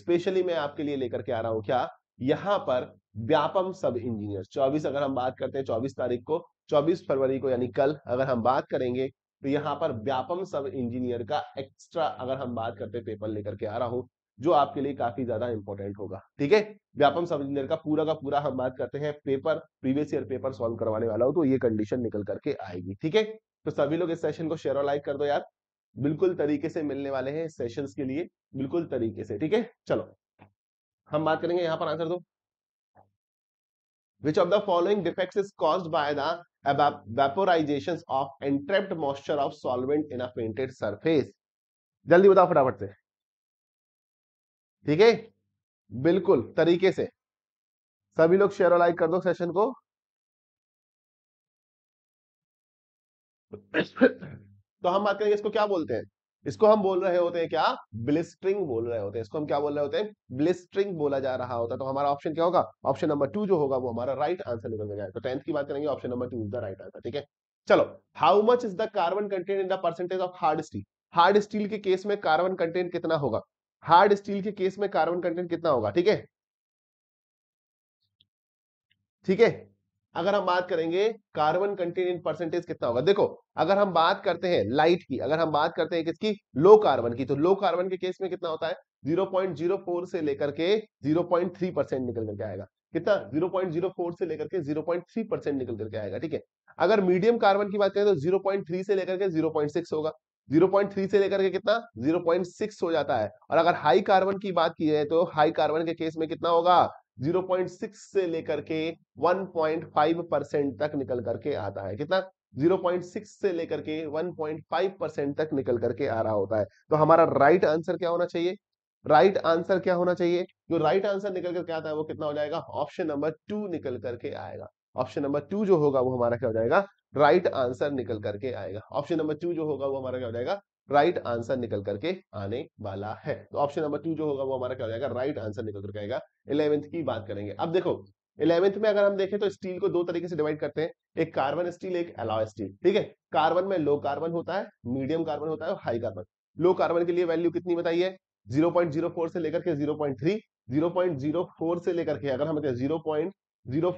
स्पेशली मैं आपके लिए लेकर के आ रहा हूं क्या यहां पर व्यापम सब इंजीनियर चौबीस अगर हम बात करते हैं चौबीस तारीख को चौबीस फरवरी को यानी कल अगर हम बात करेंगे तो यहाँ पर व्यापम सब इंजीनियर का एक्स्ट्रा अगर हम बात करते पेपर लेकर के आ रहा हूं जो आपके लिए काफी ज्यादा इंपॉर्टेंट होगा ठीक है व्यापम सब इंजीनियर का पूरा का पूरा हम बात करते हैं paper previous year paper solve करवाने वाला हो तो ये कंडीशन निकल करके आएगी ठीक है तो सभी लोग इस सेशन को शेयर और लाइक कर दो यार बिल्कुल तरीके से मिलने वाले हैं सेशंस के लिए बिल्कुल तरीके से ठीक है चलो हम बात करेंगे यहाँ पर आंसर दो which of the following defect is cause by the vaporisation of entrapped moisture of solvent in a painted surface जल्दी बताओ फटाफट से ठीक है बिल्कुल तरीके से सभी लोग शेयर और लाइक कर दो सेशन को तो हम बात करेंगे इसको क्या बोलते हैं इसको हम बोल रहे होते हैं क्या ब्लिस्टरिंग बोल रहे होते हैं इसको हम क्या बोल रहे होते हैं ब्लिस्टरिंग बोला जा रहा होता है तो हमारा ऑप्शन क्या होगा ऑप्शन नंबर टू जो होगा वो हमारा राइट आंसर निकल जाएगा तो टेंथ की बात करेंगे option number two is the right answer ठीक है चलो how much is the carbon content in the percentage of hard steel hard steel के केस में कार्बन कंटेंट कितना होगा हार्ड स्टील के केस में कार्बन कंटेंट कितना होगा ठीक है ठीक है अगर हम बात करेंगे कार्बन कंटेंट इन परसेंटेज कितना होगा देखो अगर हम बात करते हैं लाइट की अगर हम बात करते हैं किसकी लो कार्बन की तो लो कार्बन के केस में कितना होता है 0.04 से लेकर के 0.3 परसेंट निकल करके आएगा कितना 0.04 से लेकर के 0.3 परसेंट निकल करके आएगा ठीक है अगर मीडियम कार्बन की बात करें तो जीरो से लेकर के जीरो होगा 0.3 से लेकर के कितना 0.6 हो जाता है और अगर हाई कार्बन की बात की जाए तो हाई कार्बन के केस में कितना होगा 0.6 से लेकर के 1.5 परसेंट तक निकल करके आता है कितना 0.6 से लेकर के 1.5 परसेंट तक निकल करके आ रहा होता है तो हमारा राइट आंसर क्या होना चाहिए राइट आंसर क्या होना चाहिए जो राइट आंसर निकल करके आता है वो कितना हो जाएगा ऑप्शन नंबर टू निकल करके आएगा ऑप्शन नंबर टू जो होगा वो हमारा क्या हो जाएगा राइट आंसर निकल करके आएगा ऑप्शन नंबर टू जो होगा वो हमारा क्या हो जाएगा राइट right आंसर निकल करके आने वाला है तो ऑप्शन नंबर टू जो होगा वो हमारा क्या हो जाएगा राइट आंसर निकल करके आएगा इलेवेंथ की बात करेंगे अब देखो इलेवेंथ में अगर हम देखें तो स्टील को दो तरीके से डिवाइड करते हैं एक कार्बन स्टील एक अलॉय स्टील ठीक है कार्बन में लो कार्बन होता है मीडियम कार्बन होता है और हाई कार्बन लो कार्बन के लिए वैल्यू कितनी बताइए 0.04 से लेकर के 0.3 0.04 से लेकर के अगर हम जीरो पॉइंट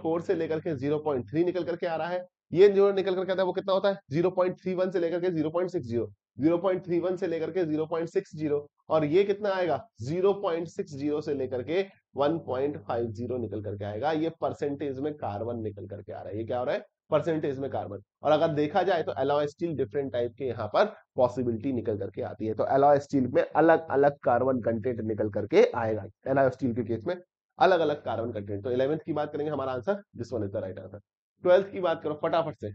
फोर से लेकर के 0.3 निकल करके आ रहा है ये जो निकल कर कहता है वो कितना होता है 0.31 से लेकर के 0.60 0.31 से लेकर के 0.60 और ये कितना आएगा 0.60 से लेकर के 1.50 निकल करके आएगा ये परसेंटेज में कार्बन निकल करके आ रहा है ये क्या हो रहा है परसेंटेज में कार्बन और अगर देखा जाए तो एलॉय स्टील डिफरेंट टाइप के यहाँ पर पॉसिबिलिटी निकल करके आती है तो एलॉय स्टील में अलग अलग कार्बन कंटेंट निकल करके आएगा एलॉय स्टील के केस में अलग अलग कार्बन कंटेंट तो इलेवेंथ की बात करेंगे हमारा answer this one is the right answer twelfth की बात करो फटाफट से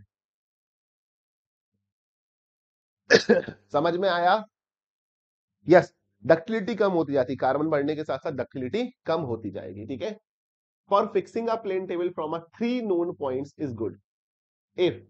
समझ में आया यस डक्टिलिटी कम होती जाती कार्बन बढ़ने के साथ साथ डक्टिलिटी कम होती जाएगी ठीक है for fixing a plane table from a three known point is good if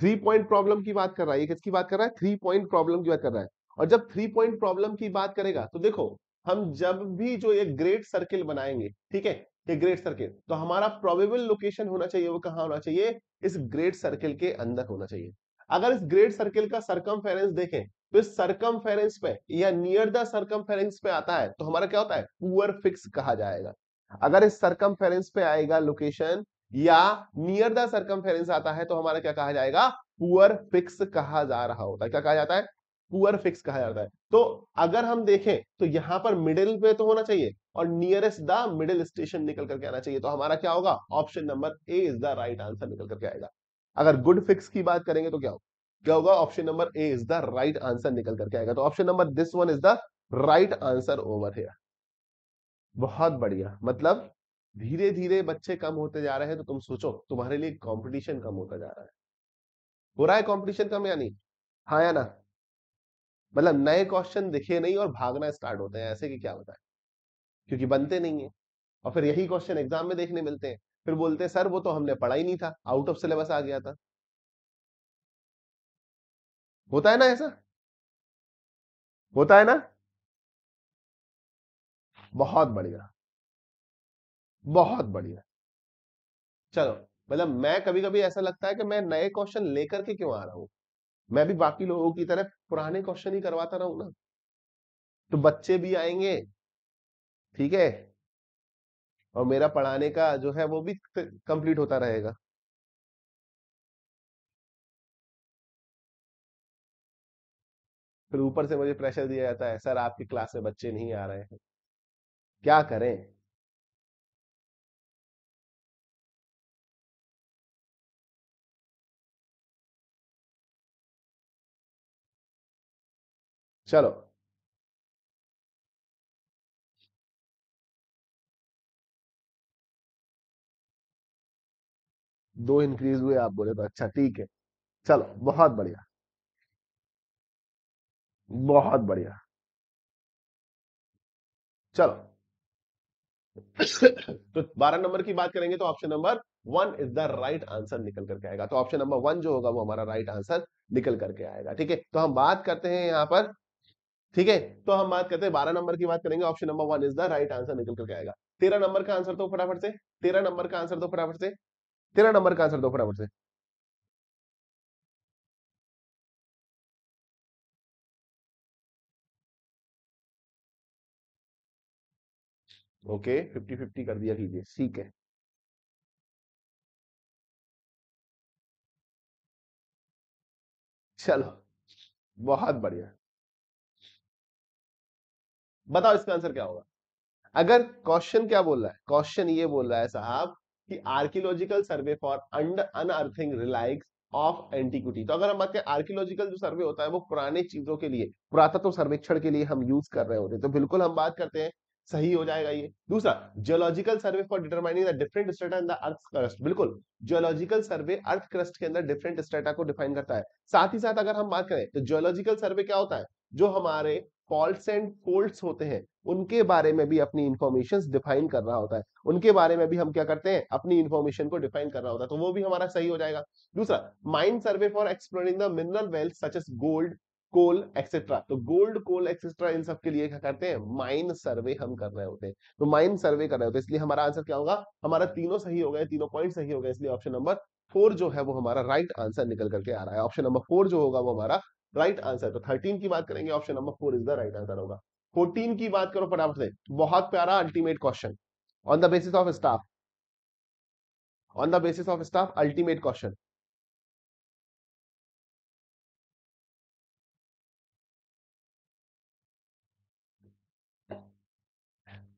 three point problem की बात कर रहा है ये किसकी बात कर रहा है थ्री पॉइंट प्रॉब्लम की बात कर रहा है और जब थ्री पॉइंट प्रॉब्लम की बात करेगा तो देखो हम जब भी जो ये ग्रेट सर्किल बनाएंगे ठीक है ये ग्रेट सर्किल तो हमारा प्रोबेबल लोकेशन होना चाहिए वो कहा होना चाहिए इस ग्रेट सर्किल के अंदर होना चाहिए अगर इस ग्रेट सर्किल का सरकम देखें तो इस सरकम पे या नियर द सरकम पे आता है तो हमारा क्या होता है पुअर फिक्स कहा जाएगा अगर इस सरकम पे आएगा लोकेशन या नियर द सरकम आता है तो हमारा क्या कहा जाएगा पुअर फिक्स कहा जा रहा होता है क्या कहा जाता है पुअर फिक्स कहा जाता है तो अगर हम देखें तो यहां पर मिडिल पे तो होना चाहिए और नियरेस्ट द मिडिल स्टेशन निकल करके आना चाहिए तो हमारा क्या होगा option number A is the right answer निकल करके आएगा अगर गुड फिक्स की बात करेंगे तो क्या होगा क्या होगा option number A is the right answer निकल करके आएगा तो option number this one is the right answer over here बहुत बढ़िया मतलब धीरे धीरे बच्चे कम होते जा रहे हैं तो तुम सोचो तुम्हारे लिए कंपटीशन कम होता जा रहा है हो रहा है कंपटीशन कम या नहीं हाँ या ना मतलब नए क्वेश्चन दिखे नहीं और भागना स्टार्ट होते हैं ऐसे कि क्या बताएं क्योंकि हम्म। बनते नहीं है और फिर यही क्वेश्चन एग्जाम में देखने मिलते हैं फिर बोलते हैं सर वो तो हमने पढ़ा ही नहीं था आउट ऑफ सिलेबस आ गया था होता है ना ऐसा होता है ना बहुत बढ़िया बहुत बढ़िया चलो मतलब मैं कभी कभी ऐसा लगता है कि मैं नए क्वेश्चन लेकर के क्यों आ रहा हूं मैं भी बाकी लोगों की तरह पुराने क्वेश्चन ही करवाता रहूं ना तो बच्चे भी आएंगे ठीक है और मेरा पढ़ाने का जो है वो भी कंप्लीट होता रहेगा फिर ऊपर से मुझे प्रेशर दिया जाता है सर आपकी क्लास में बच्चे नहीं आ रहे हैं क्या करें चलो दो इंक्रीज हुए आप बोले तो अच्छा ठीक है चलो बहुत बढ़िया बहुत बढ़िया चलो तो बारह नंबर की बात करेंगे तो option number one is the right answer निकल करके आएगा तो ऑप्शन नंबर वन जो होगा वो हमारा राइट आंसर निकल करके आएगा ठीक है तो हम बात करते हैं यहां पर ठीक है तो हम बात करते हैं बारह नंबर की बात करेंगे option number one is the right answer निकल करके आएगा तेरह नंबर का आंसर दो फटाफट से तेरह नंबर का आंसर दो फटाफट से तेरह नंबर का आंसर दो फटाफट से ओके फिफ्टी फिफ्टी कर दिया कीजिए ठीक है चलो बहुत बढ़िया बताओ इसका आंसर क्या होगा अगर क्वेश्चन क्या बोल रहा है क्वेश्चन ये बोल रहा है साहब कि archaeological survey for under unearthing relics of antiquity तो अगर हम बात करें आर्कियोलॉजिकल जो सर्वे होता है वो पुराने चीजों के लिए पुरातत्व सर्वेक्षण के लिए हम यूज कर रहे होते हैं तो बिल्कुल हम बात करते हैं सही हो जाएगा ये दूसरा geological survey for determining the different strata in the earth crust बिल्कुल जियोलॉजिकल सर्वे अर्थ क्रस्ट के अंदर डिफरेंट स्टेटा को डिफाइन करता है साथ ही साथ अगर हम बात करें तो जियोलॉजिकल सर्वे क्या होता है जो हमारे फॉल्ट एंड फोल्ड्स होते हैं उनके बारे में भी अपनी इन्फॉर्मेशन डिफाइन कर रहा होता है उनके बारे में भी हम क्या करते हैं अपनी इन्फॉर्मेशन को डिफाइन कर रहा होता है तो वो भी हमारा सही हो जाएगा दूसरा mined survey for exploring the mineral wealth such as gold coal etcetera तो गोल्ड कोल एक्सेट्रा इन सब के लिए क्या करते हैं माइन सर्वे हम कर रहे होते हैं तो माइन सर्वे कर रहे होते हैं इसलिए हमारा आंसर क्या होगा हमारा तीनों सही हो गए तीनों पॉइंट सही हो गए इसलिए ऑप्शन नंबर फोर जो है वो हमारा राइट right आंसर निकल करके आ रहा है ऑप्शन नंबर फोर जो होगा वो हमारा राइट आंसर तो थर्टीन की बात करेंगे option number four is the right answer होगा फोर्टीन की बात करो फटाफट से बहुत प्यारा ultimate question on the basis of staff on the basis of staff ultimate question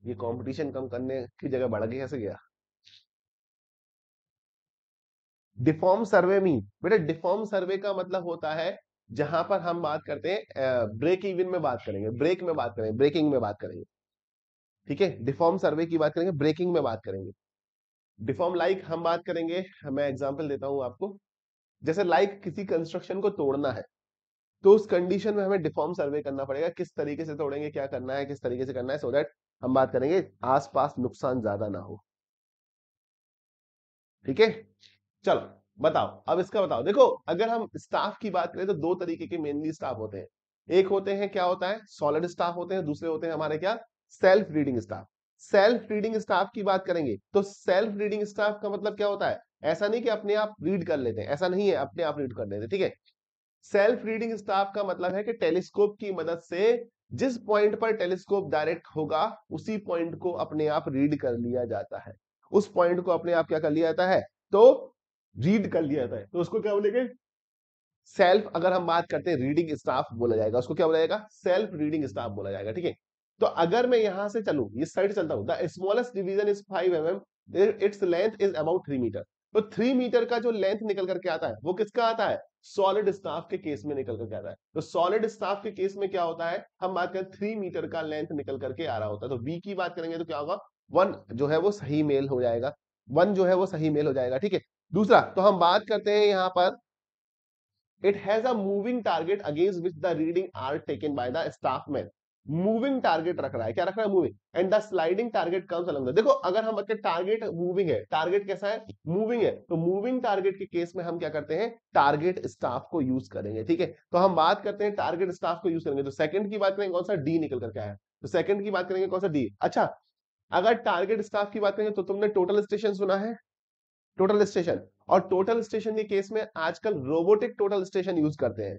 ये कंपटीशन कम करने की जगह बढ़ गया कैसे गया डिफॉर्म सर्वे मीन बेटा डिफॉर्म सर्वे का मतलब होता है जहां पर हम बात करते हैं ब्रेक इवन में बात करेंगे ब्रेक में बात करेंगे ब्रेकिंग में बात करेंगे ठीक है डिफॉर्म सर्वे की बात करेंगे ब्रेकिंग में बात करेंगे डिफॉर्म लाइक like हम बात करेंगे मैं एग्जाम्पल देता हूं आपको जैसे लाइक like किसी कंस्ट्रक्शन को तोड़ना है तो उस कंडीशन में हमें डिफॉर्म सर्वे करना पड़ेगा किस तरीके से तोड़ेंगे क्या करना है किस तरीके से करना है सो so दैट हम बात करेंगे आसपास नुकसान ज्यादा ना हो ठीक है चलो बताओ अब इसका बताओ देखो अगर हम स्टाफ की बात करें तो दो तरीके के मेनली स्टाफ होते हैं एक होते हैं क्या होता है सॉलिड स्टाफ होते हैं दूसरे होते हैं हमारे क्या self reading staff self reading staff की बात करेंगे तो सेल्फ रीडिंग स्टाफ का मतलब क्या होता है ऐसा नहीं कि अपने आप रीड कर लेते हैं ऐसा नहीं है अपने आप रीड कर लेते हैं ठीक है सेल्फ रीडिंग स्टाफ का मतलब है कि टेलीस्कोप की मदद से जिस पॉइंट पर टेलीस्कोप डायरेक्ट होगा उसी पॉइंट को अपने आप रीड कर लिया जाता है उस पॉइंट को अपने आप क्या कर लिया जाता है तो रीड कर लिया जाता है तो उसको क्या बोलेंगे सेल्फ अगर हम बात करते हैं रीडिंग स्टाफ बोला जाएगा उसको क्या बोला जाएगा सेल्फ रीडिंग स्टाफ बोला जाएगा ठीक है तो अगर मैं यहां से चलू ये साइड चलता हूं the smallest division is five M its length is about three metre तो थ्री मीटर का जो लेंथ निकल करके आता है वो किसका आता है सॉलिड स्टाफ के केस में निकल करके आता है तो सॉलिड स्टाफ के केस में क्या होता है हम बात करें थ्री मीटर का लेंथ निकल करके आ रहा होता है तो बी की बात करेंगे तो क्या होगा वन जो है वो सही मेल हो जाएगा वन जो है वो सही मेल हो जाएगा ठीक है दूसरा तो हम बात करते हैं यहां पर it has a moving target against which the reading are taken by the staff man moving target रख रहा है क्या रख रहा है moving and the sliding target comes along देखो अगर हम बच्चे टारगेट मूविंग है टारगेट कैसा है मूविंग है तो मूविंग टारगेट के केस में हम क्या करते हैं टारगेट स्टाफ को यूज करेंगे ठीक है तो हम बात करते हैं टारगेट स्टाफ को यूज करेंगे तो सेकंड की बात करेंगे कौन सा डी निकल करके आया तो सेकंड की बात करेंगे कौन सा डी अच्छा अगर टारगेट स्टाफ की बात करेंगे तो तुमने टोटल स्टेशन सुना है टोटल स्टेशन और टोटल स्टेशन के केस में आजकल रोबोटिक टोटल स्टेशन यूज करते हैं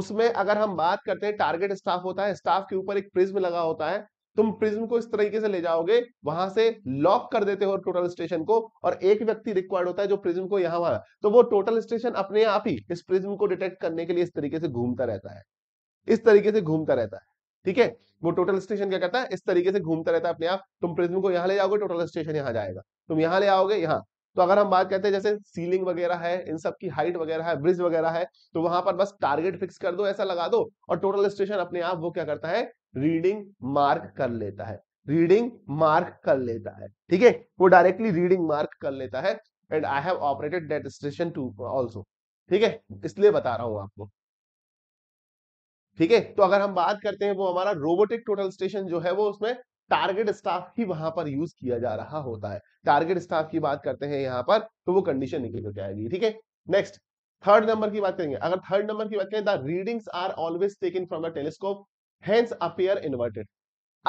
उसमें अगर हम बात करते हैं टारगेट स्टाफ होता है स्टाफ के ऊपर एक प्रिज्म लगा होता है तुम प्रिज्म को इस तरीके से ले जाओगे वहां से लॉक कर देते हो टोटल स्टेशन को और एक व्यक्ति रिक्वायर्ड होता है जो प्रिज्म को यहां वहां तो वो टोटल स्टेशन अपने आप ही इस प्रिज्म को डिटेक्ट करने के लिए इस तरीके से घूमता रहता है इस तरीके से घूमता रहता है ठीक है वो टोटल स्टेशन क्या करता है इस तरीके से घूमता रहता है अपने आप तुम प्रिज्म को यहाँ ले जाओगे टोटल स्टेशन यहाँ जाएगा तुम यहाँ ले आओगे यहाँ तो अगर हम बात करते हैं जैसे सीलिंग वगैरह है इन सब की हाइट वगैरह है ब्रिज वगैरह है तो वहां पर बस टारगेट फिक्स कर दो ऐसा लगा दो और टोटल स्टेशन अपने आप वो क्या करता है रीडिंग मार्क कर लेता है रीडिंग मार्क कर लेता है ठीक है वो डायरेक्टली रीडिंग मार्क कर लेता है and I have operated that station too also ठीक है इसलिए बता रहा हूं आपको ठीक है तो अगर हम बात करते हैं वो हमारा रोबोटिक टोटल स्टेशन जो है वो उसमें टारगेट स्टाफ ही वहां पर यूज किया जा रहा होता है टारगेट स्टाफ की बात करते हैं यहाँ पर तो वो कंडीशन निकल करके आएगी ठीक है नेक्स्ट थर्ड नंबर की बात करेंगे अगर थर्ड नंबर की बात करें the readings are always taken from the telescope hence appear inverted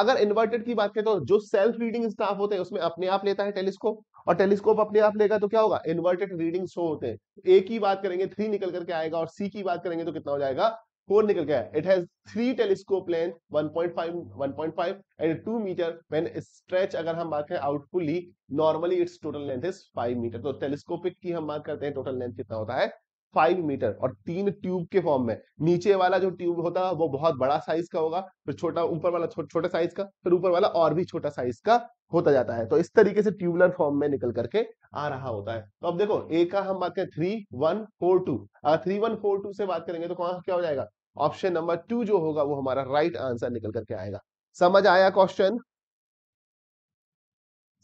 अगर इन्वर्टेड की बात करें तो जो सेल्फ रीडिंग स्टाफ होते हैं उसमें अपने आप लेता है टेलीस्कोप और टेलीस्कोप अपने आप लेगा तो क्या होगा इन्वर्टेड रीडिंग्स शो होते हैं ए की बात करेंगे थ्री निकल करके आएगा और सी की बात करेंगे तो कितना हो जाएगा फोर निकल गया it has three telescope length 1.5 1.5 and 2 metre when stretch अगर हम बात करें out fully normally it's total length is 5 metre तो टेलीस्कोपिक की हम बात करते हैं टोटल लेंथ कितना होता है फाइव मीटर और तीन ट्यूब के फॉर्म में नीचे वाला जो ट्यूब होता है वो बहुत बड़ा साइज का होगा फिर छोटा ऊपर वाला छो, साइज का फिर ऊपर वाला और भी छोटा साइज का होता जाता है तो इस तरीके से ट्यूबुलर फॉर्म में निकल करके आ रहा होता है तो अब देखो ए का हम बात करें थ्री वन फोर टू अगर थ्री वन फोर टू से बात करेंगे तो कहा क्या हो जाएगा ऑप्शन नंबर टू जो होगा वो हमारा राइट आंसर निकल करके आएगा समझ आया क्वेश्चन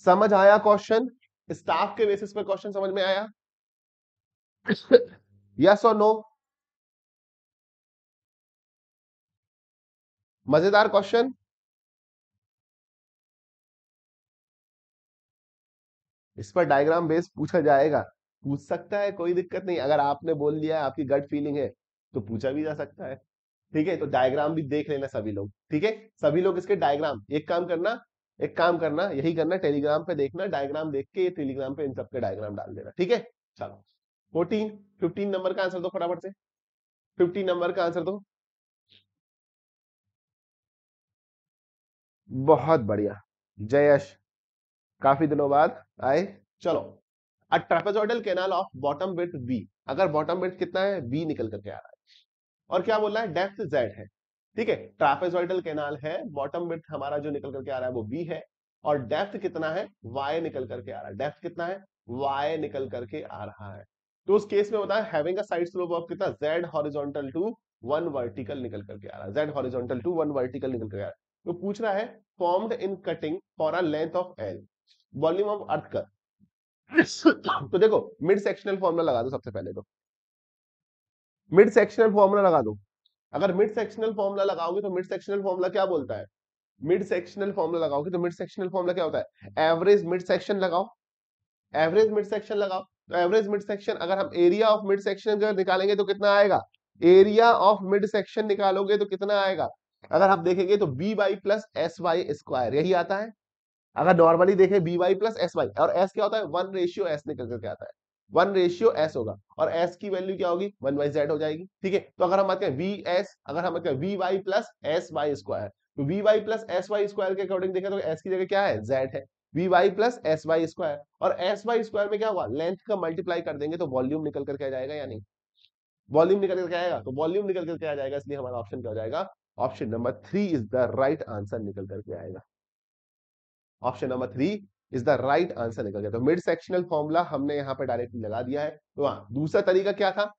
समझ आया क्वेश्चन स्टाफ के बेसिस पर क्वेश्चन समझ में आया यस और नो मजेदार क्वेश्चन इस पर डायग्राम बेस पूछा जाएगा पूछ सकता है कोई दिक्कत नहीं अगर आपने बोल दिया आपकी गट फीलिंग है तो पूछा भी जा सकता है ठीक है तो डायग्राम भी देख लेना सभी लोग ठीक है सभी लोग इसके डायग्राम एक काम करना एक काम करना यही करना टेलीग्राम पे देखना डायग्राम देख के टेलीग्राम पे इन सबके डायग्राम डाल देना ठीक है चलो फोर्टीन फिफ्टीन नंबर का आंसर दो फटाफट से फिफ्टीन नंबर का आंसर दो बहुत बढ़िया जयश काफी दिनों बाद आए चलो a trapezoidal canal of bottom width B अगर बॉटम विथ कितना है बी निकल करके आ रहा है और क्या बोल रहा है डेप्थ जेड है ठीक है ट्रापेजोइडल कैनाल है बॉटम विथ हमारा जो निकल करके आ रहा है वो बी है और डेप्थ कितना है वाई निकल करके आ रहा है डेप्थ कितना है वाई निकल करके आ रहा है तो उस केस में होता है साइड स्लोप ऑफ कितना Z horizontal to one vertical निकल करके आ रहा है Z horizontal to one vertical निकल करके आ रहा है तो पूछ रहा है formed in cutting for a length of L volume of earth कर तो देखो मिड सेक्शनल फॉर्मुला लगा दो सबसे पहले तो मिड सेक्शनल फॉर्मूला लगा दो अगर मिड सेक्शनल फॉर्मूला लगाओगे तो मिड सेक्शनल फॉर्मूला क्या बोलता है मिड सेक्शनल फॉर्मूला लगाओगे तो मिड सेक्शनल फॉर्मूला क्या होता है एवरेज मिड सेक्शन लगाओ एवरेज मिड सेक्शन लगाओ तो एवरेज मिड सेक्शन अगर हम एरिया ऑफ मिड सेक्शन अगर निकालेंगे तो कितना आएगा एरिया ऑफ मिड सेक्शन निकालोगे तो कितना आएगा अगर हम देखेंगे तो B Y plus S Y square यही आता है अगर नॉर्मली देखें B Y plus S Y और एस क्या होता है वन रेशियो एस निकल करके आता है वन रेशियो एस होगा और एस की वैल्यू क्या होगी वन बाई जेड हो जाएगी ठीक है तो अगर हम बात करें वी एस अगर हम बात करें V Y plus S Y square तो V Y plus S Y square के अकॉर्डिंग देखें तो एस की जगह क्या है जेड है V Y plus S Y square और एस वाई स्क्वायर में क्या हुआ लेंथ का मल्टीप्लाई कर देंगे तो वॉल्यूम निकल करके आ जाएगा या नहीं वॉल्यूम निकल करके आएगा तो वॉल्यूम निकल करके आ जाएगा इसलिए हमारा ऑप्शन क्या हो जाएगा option number three is the right answer निकल करके आएगा option number three is the right answer निकल गया तो मिड सेक्शनल फॉर्मूला हमने यहाँ पे डायरेक्टली लगा दिया है तो हाँ दूसरा तरीका क्या था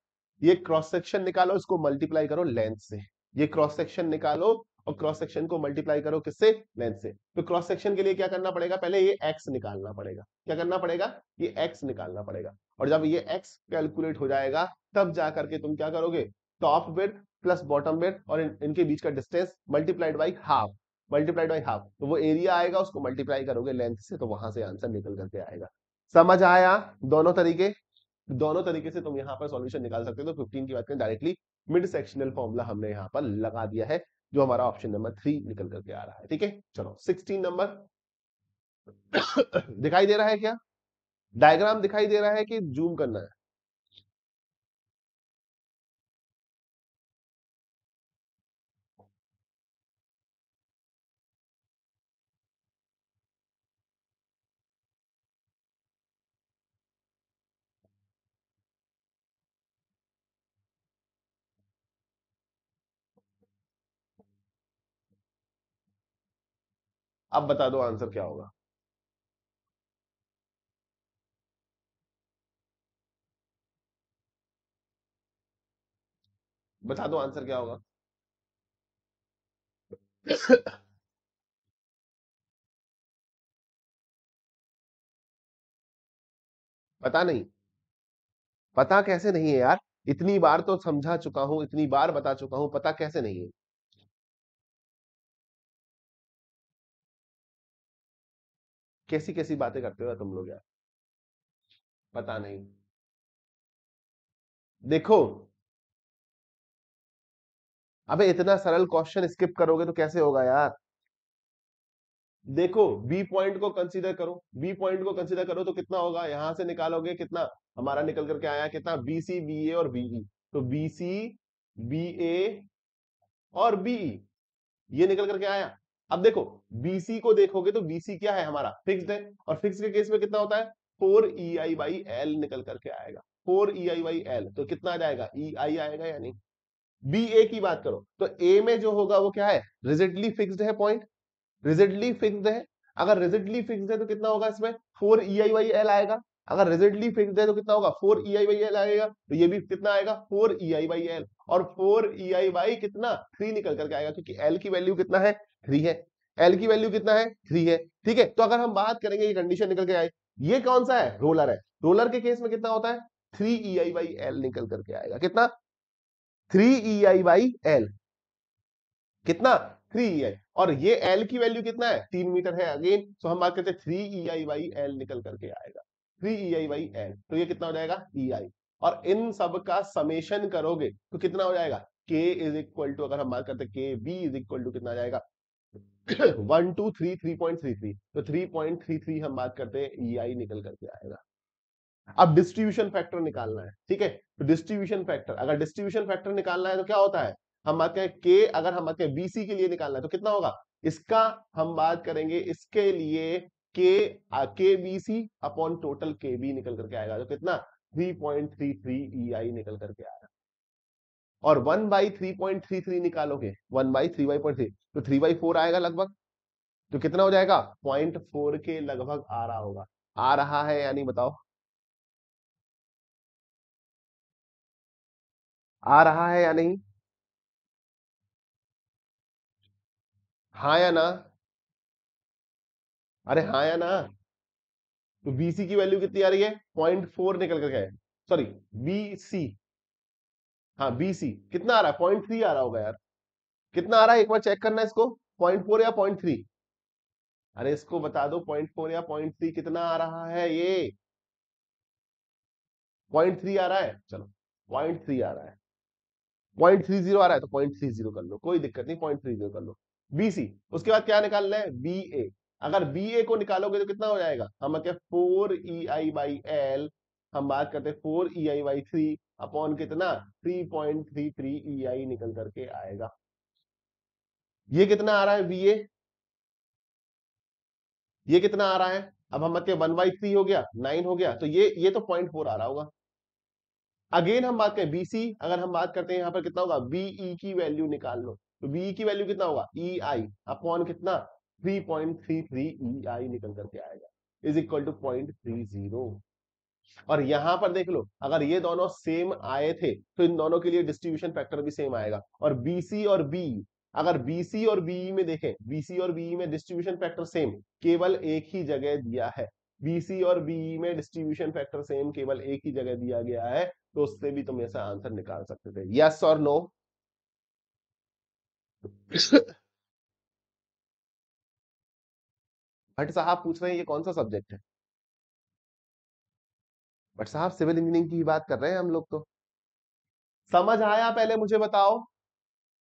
ये क्रॉस सेक्शन निकालो इसको मल्टीप्लाई करो लेंथ से ये क्रॉस सेक्शन निकालो और क्रॉस सेक्शन को मल्टीप्लाई करो किससे लेंथ से तो क्रॉस सेक्शन के लिए क्या करना पड़ेगा पहले ये एक्स निकालना पड़ेगा क्या करना पड़ेगा ये एक्स निकालना पड़ेगा और जब ये एक्स कैलकुलेट हो जाएगा तब जा करके तुम क्या करोगे top bed plus bottom bed और इन, इनके बीच का distance multiplied by half multiplied by half तो वो एरिया आएगा उसको मल्टीप्लाई करोगे लेंथ से तो वहां से आंसर निकल करके आएगा समझ आया दोनों तरीके दोनों तरीके से तुम यहाँ पर सॉल्यूशन निकाल सकते हो तो 15 की बात करें डायरेक्टली मिड सेक्शनल फॉर्मूला हमने यहाँ पर लगा दिया है जो हमारा ऑप्शन नंबर थ्री निकल करके आ रहा है ठीक है चलो सिक्सटीन नंबर दिखाई दे रहा है क्या डायग्राम दिखाई दे रहा है कि जूम करना है अब बता दो आंसर क्या होगा बता दो आंसर क्या होगा पता नहीं पता कैसे नहीं है यार इतनी बार तो समझा चुका हूं इतनी बार बता चुका हूं पता कैसे नहीं है कैसी कैसी बातें करते हो तुम लोग यार पता नहीं देखो अबे इतना सरल क्वेश्चन स्किप करोगे तो कैसे होगा यार देखो बी पॉइंट को कंसीडर करो बी पॉइंट को कंसीडर करो तो कितना होगा यहां से निकालोगे कितना हमारा निकल करके आया कितना बी सी बी ए और बीई e। तो बी सी बी ए और बीई e। ये निकल करके आया अब देखो बीसी को देखोगे तो बीसी क्या है हमारा फिक्स है और फिक्स के केस में कितना होता है four E I by L निकल करके आएगा four E I by L तो कितना आ जाएगा ई e आई आएगा या नहीं बी ए की बात करो तो ए में जो होगा वो क्या है रिजिडली फिक्स्ड है पॉइंट रिजिडली फिक्स्ड है अगर रिजिडली फिक्स है तो कितना होगा इसमें four E I Y L आएगा अगर रिजिडली फिक्स है तो कितना होगा four E I Y L आएगा तो ये भी कितना आएगा four E I Y L और फोर ई आई वाई कितना थ्री निकल करके आएगा क्योंकि एल की वैल्यू कितना है थ्री है एल की वैल्यू कितना है थ्री है ठीक है तो अगर हम बात करेंगे ये कंडीशन निकल के आए ये कौन सा है रोलर है रोलर के केस में कितना होता है three E I by L निकल करके आएगा कितना three E I by L कितना थ्री ई e आई और ये एल की वैल्यू कितना है तीन मीटर है अगेन सो तो हम बात करते हैं three E I by L निकल करके आएगा three E I by L तो ये कितना हो जाएगा ई e आई और इन सब का समेशन करोगे तो कितना हो जाएगा के इज इक्वल टू अगर हम बात करते के बी इज इक्वल टू कितना जाएगा one two three three point three three तो थ्री पॉइंट थ्री थ्री हम बात करते हैं ई e आई निकल करके आएगा अब डिस्ट्रीब्यूशन फैक्टर निकालना है ठीक है तो डिस्ट्रीब्यूशन फैक्टर अगर डिस्ट्रीब्यूशन फैक्टर निकालना है तो क्या होता है हम बात करें के अगर हम बात करें बीसी के लिए निकालना है तो कितना होगा इसका हम बात करेंगे इसके लिए K K B C upon total K B निकल करके आएगा तो कितना three point three three E I निकल करके आएगा और one by three point three three निकालोगे one by three by point three तो थ्री बाई फोर आएगा लगभग तो कितना हो जाएगा पॉइंट फोर के लगभग आ रहा होगा आ रहा है यानी बताओ आ रहा है या नहीं हाँ या ना अरे हाँ या ना तो बीसी की वैल्यू कितनी आ रही है पॉइंट फोर निकल कर गए सॉरी बी सी हाँ बीसी कितना आ रहा है पॉइंट थ्री आ रहा होगा यार कितना आ रहा है एक बार चेक करना इसको पॉइंट फोर या पॉइंट थ्री अरे इसको बता दो पॉइंट फोर या पॉइंट थ्री कितना आ रहा है ये पॉइंट थ्री आ रहा है चलो पॉइंट थ्री आ रहा है पॉइंट थ्री जीरो आ रहा है तो पॉइंट थ्री जीरो कर लो कोई दिक्कत नहीं पॉइंट थ्री जीरो कर लो बीसी उसके बाद क्या निकालना है बी ए अगर बी ए को निकालोगे तो कितना हो जाएगा हम क्या four E I by L हम बात करते हैं four E I by three upon hmm, कितना 3.33 हम्म। ईआई e निकल करके आएगा ये कितना आ रहा है बीए ये कितना आ रहा है अब हम मतलब वन बाई थ्री हो गया नाइन हो गया तो ये ये तो पॉइंट फोर आ रहा होगा अगेन हम बात करें बीसी अगर हम बात करते हैं यहां पर कितना होगा बीई e की वैल्यू निकाल लो तो बीई e की वैल्यू कितना होगा ई आई अपॉन कितना three point three three E I निकल करके आएगा is equal to point three zero और यहां पर देख लो अगर ये दोनों सेम आए थे तो इन दोनों के लिए डिस्ट्रीब्यूशन फैक्टर भी सेम आएगा और बीसी और बी अगर बीसी और बीई e में देखें बीसी और बीई e में डिस्ट्रीब्यूशन फैक्टर सेम केवल एक ही जगह दिया है बीसी और बीई e में डिस्ट्रीब्यूशन फैक्टर सेम केवल एक ही जगह दिया गया है तो उससे भी तुम ऐसा आंसर निकाल सकते थे यस और नो भट्ट साहब पूछ रहे हैं ये कौन सा सब्जेक्ट है बट साहब सिविल इंजीनियरिंग की बात कर रहे हैं हम लोग तो समझ आया पहले मुझे बताओ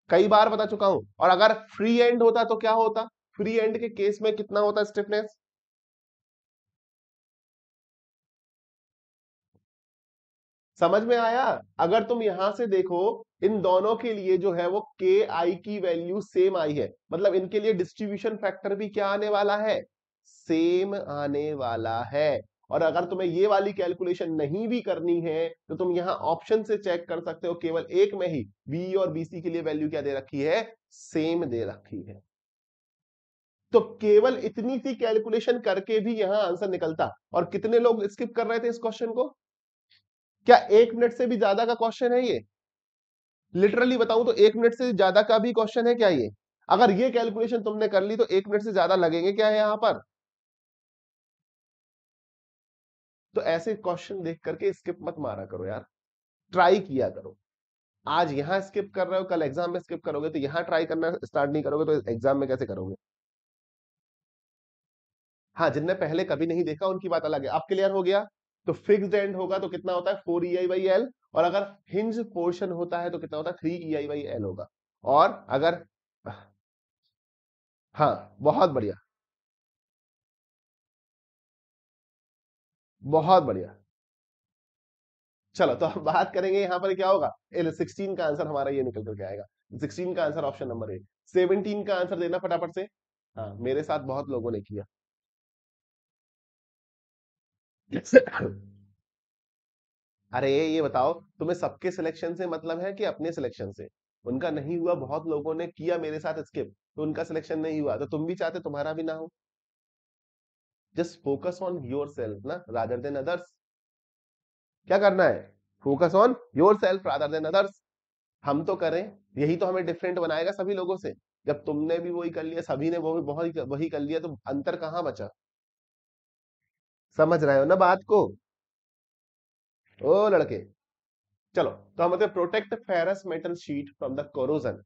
कई बार बता चुका हूं और अगर फ्री एंड होता तो क्या होता फ्री एंड के केस में कितना होता स्टिफनेस समझ में आया अगर तुम यहां से देखो इन दोनों के लिए जो है वो के आई की वैल्यू सेम आई है मतलब इनके लिए डिस्ट्रीब्यूशन फैक्टर भी क्या आने वाला है सेम आने वाला है और अगर तुम्हें ये वाली कैलकुलेशन नहीं भी करनी है तो तुम यहां ऑप्शन से चेक कर सकते हो केवल एक में ही बी और बीसी के लिए वैल्यू क्या दे रखी है सेम दे रखी है तो केवल इतनी सी कैलकुलेशन करके भी यहां आंसर निकलता और कितने लोग स्किप कर रहे थे इस क्वेश्चन को क्या एक मिनट से भी ज्यादा का क्वेश्चन है ये लिटरली बताऊं तो एक मिनट से ज्यादा का भी क्वेश्चन है क्या ये अगर ये कैलकुलेशन तुमने कर ली तो एक मिनट से ज्यादा लगेंगे क्या है यहां पर तो ऐसे क्वेश्चन देख करके स्किप मत मारा करो यार ट्राई किया करो आज यहाँ स्किप कर रहे हो कल एग्जाम में स्किप करोगे तो यहाँ ट्राई करना स्टार्ट नहीं करोगे तो एग्जाम में कैसे करोगे हाँ जिनने पहले कभी नहीं देखा उनकी बात अलग है आप क्लियर हो गया तो फिक्स्ड एंड होगा तो कितना होता है four E I by L और अगर हिंज पोर्शन होता है तो कितना होता है three E I by L होगा और अगर हाँ बहुत बढ़िया बहुत बढ़िया चलो तो हम बात करेंगे यहां पर क्या होगा एल सिक्सटीन का आंसर हमारा ये निकल करके आएगा सिक्सटीन का answer option number A seventeen का आंसर देना फटाफट से हाँ मेरे साथ बहुत लोगों ने किया अरे ये बताओ तुम्हें सबके सिलेक्शन से मतलब है कि अपने सिलेक्शन से उनका नहीं हुआ बहुत लोगों ने किया मेरे साथ स्किप तो उनका सिलेक्शन नहीं हुआ तो तुम भी चाहते तुम्हारा भी ना हो just focus on yourself ना राधर देन अदर्स क्या करना है focus on yourself rather than others हम तो करें यही तो हमें डिफरेंट बनाएगा सभी लोगों से जब तुमने भी वही कर लिया सभी ने वो भी बहुत वही कर लिया तो अंतर कहां बचा समझ रहे हो ना बात को ओ लड़के चलो तो हम मतलब protect ferrous metal sheet from the corrosion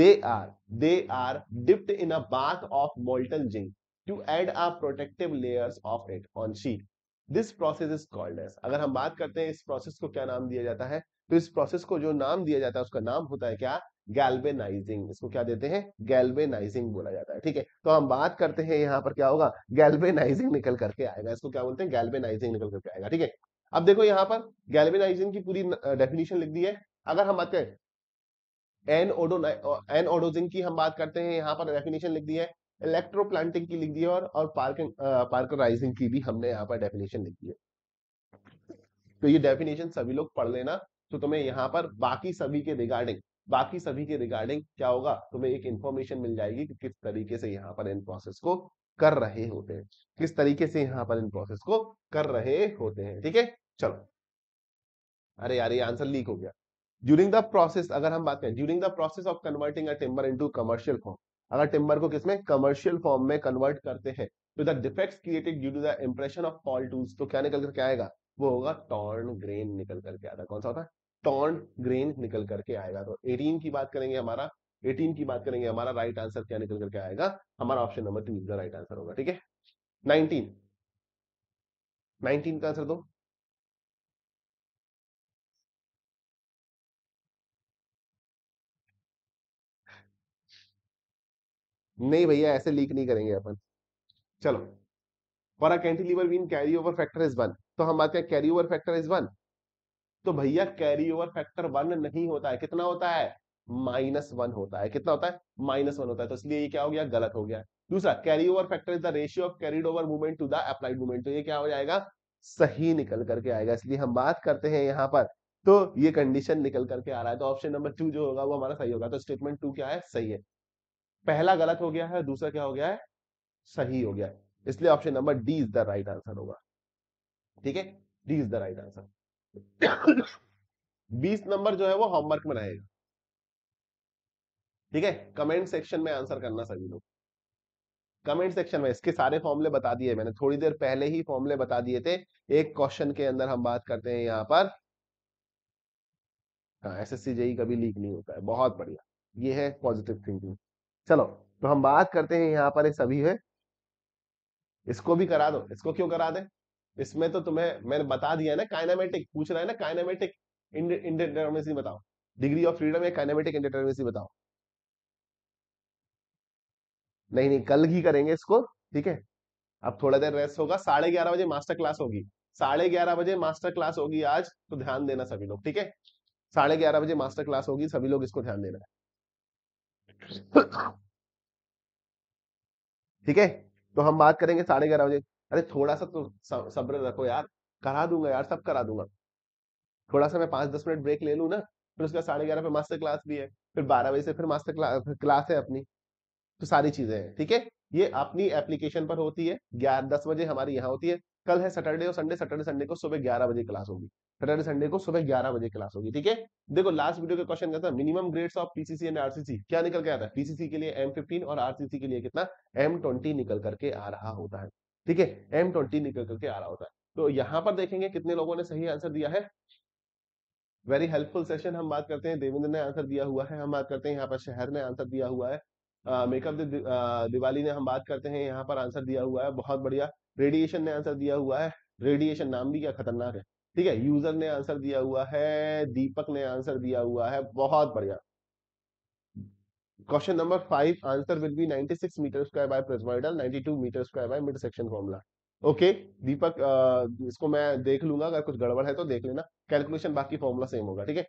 they are they are dipped in a bath of molten zinc to add a protective layers of it on sheet. This process is called as. अगर हम बात करते हैं इस process को क्या नाम दिया जाता है तो इस प्रोसेस को जो नाम दिया जाता है उसका नाम होता है क्या गैल्बेनाइजिंग इसको क्या देते हैं गैल्बेनाइजिंग बोला जाता है ठीक है तो हम बात करते हैं यहाँ पर क्या होगा गैल्बेनाइजिंग निकल करके आएगा इसको क्या बोलते हैं गैल्बेनाइजिंग निकल करके आएगा ठीक है अब देखो यहाँ पर गैल्बेनाइजिंग की पूरी डेफिनेशन लिख दी है अगर हम बात करें एन ओडो एन ओडोजिंग की हम बात करते हैं यहाँ पर डेफिनेशन लिख दी है इलेक्ट्रो प्लांटिंग की लिख दी है और और पार्किंग पार्कराइजिंग की भी हमने यहाँ पर डेफिनेशन लिख दी है तो ये डेफिनेशन सभी लोग पढ़ लेना तो तुम्हें यहाँ पर बाकी सभी के रिगार्डिंग बाकी सभी के रिगार्डिंग क्या होगा तुम्हें एक इंफॉर्मेशन मिल जाएगी कि किस तरीके से यहाँ पर इन प्रोसेस को कर रहे होते हैं किस तरीके से यहाँ पर इन प्रोसेस को कर रहे होते हैं ठीक है चलो अरे यार ये आंसर लीक हो गया ड्यूरिंग द प्रोसेस अगर हम बात करें during the process of converting a timber into commercial form अगर टिम्बर को किसमें कमर्शियल फॉर्म में कन्वर्ट करते हैं तो the defect created due to the impression of fall tools तो क्या निकल करके आएगा वो होगा टॉर्न ग्रेन निकल करके आता है कौन सा होता है टॉर्न ग्रेन निकल करके आएगा तो 18 की बात करेंगे हमारा 18 की बात करेंगे हमारा राइट आंसर क्या निकल करके आएगा हमारा option number two is the right answer होगा ठीक है 19 19 का आंसर दो नहीं भैया ऐसे लीक नहीं करेंगे अपन चलो for a cantilever beam carry over factor is one तो हम आते हैं carry over factor is one तो भैया कैरी ओवर फैक्टर वन नहीं होता है कितना होता है माइनस वन होता है कितना होता है माइनस वन होता है तो इसलिए ये क्या हो गया गलत हो गया दूसरा carry over factor is the ratio of carried over movement to the applied movement तो ये क्या हो जाएगा सही निकल करके आएगा इसलिए हम बात करते हैं यहाँ पर तो ये कंडीशन निकल करके आ रहा है तो ऑप्शन नंबर टू जो होगा वो हमारा सही होगा तो स्टेटमेंट टू क्या है सही है पहला गलत हो गया है दूसरा क्या हो गया है सही हो गया है इसलिए option number D is the right answer होगा ठीक है D is the right answer बीस नंबर जो है वो होमवर्क में रहेगा ठीक है कमेंट सेक्शन में आंसर करना सभी लोग कमेंट सेक्शन में इसके सारे फॉर्मुले बता दिए मैंने थोड़ी देर पहले ही फॉर्मुले बता दिए थे एक क्वेश्चन के अंदर हम बात करते हैं यहाँ पर एस एस सी जेई कभी लीक नहीं होता है बहुत बढ़िया ये है पॉजिटिव थिंकिंग चलो तो हम बात करते हैं यहाँ पर सभी है इसको भी करा दो इसको क्यों करा दे इसमें तो तुम्हें मैंने बता दिया ना काइनामेटिक पूछ रहा है ना काइनामेटिक इंडिटर्मिनेसी बताओ डिग्री ऑफ फ्रीडम या काइनामेटिक इंडिटर्मिनेसी बताओ नहीं नहीं कल ही करेंगे इसको ठीक है अब थोड़ा देर रेस्ट होगा साढ़े ग्यारह बजे मास्टर क्लास होगी साढ़े ग्यारह बजे मास्टर क्लास होगी आज तो ध्यान देना सभी लोग ठीक है साढ़े ग्यारह बजे मास्टर क्लास होगी सभी लोग इसको ध्यान देना है ठीक है तो हम बात करेंगे साढ़े ग्यारह बजे अरे थोड़ा सा तो सब्र रखो यार करा दूंगा यार सब करा दूंगा थोड़ा सा मैं पांच दस मिनट ब्रेक ले लू ना फिर उसके बाद साढ़े ग्यारह पे मास्टर क्लास भी है फिर बारह बजे से फिर मास्टर क्लास क्लास है अपनी तो सारी चीजें हैं ठीक है ये अपनी एप्लीकेशन पर होती है ग्यारह दस बजे हमारी यहाँ होती है कल है सैटरडे और संडे सैटरडे संडे को सुबह ग्यारह बजे क्लास होगी सैटरडे संडे को सुबह ग्यारह बजे क्लास होगी ठीक है देखो लास्ट वीडियो का क्वेश्चन क्या था minimum grades of PCC and RCC क्या निकल के आता है पीसीसी के लिए एम फिफ्टीन और आरसीसी के लिए कितना एम ट्वेंटी निकल करके आ रहा होता है ठीक है एम ट्वेंटी निकल करके आ रहा होता है तो यहाँ पर देखेंगे कितने लोगों ने सही आंसर दिया है वेरी हेल्पफुल सेशन हम बात करते हैं देवेंद्र ने आंसर दिया हुआ है हम बात करते हैं यहाँ पर शहर ने आंसर दिया हुआ है मेकअप दि, दिवाली ने हम बात करते हैं यहाँ पर आंसर दिया हुआ है बहुत बढ़िया रेडिएशन ने आंसर दिया हुआ है रेडिएशन नाम भी क्या खतरनाक है ठीक है यूजर ने आंसर दिया हुआ है दीपक ने आंसर दिया हुआ है बहुत बढ़िया question number five answer will be 96 metre square by prismoidal 92 metre square by mid section formula okay Deepak आ, इसको मैं देख लूंगा अगर कुछ गड़बड़ है तो देख लेना कैलकुलेशन बाकी फॉर्मूला सेम होगा ठीक है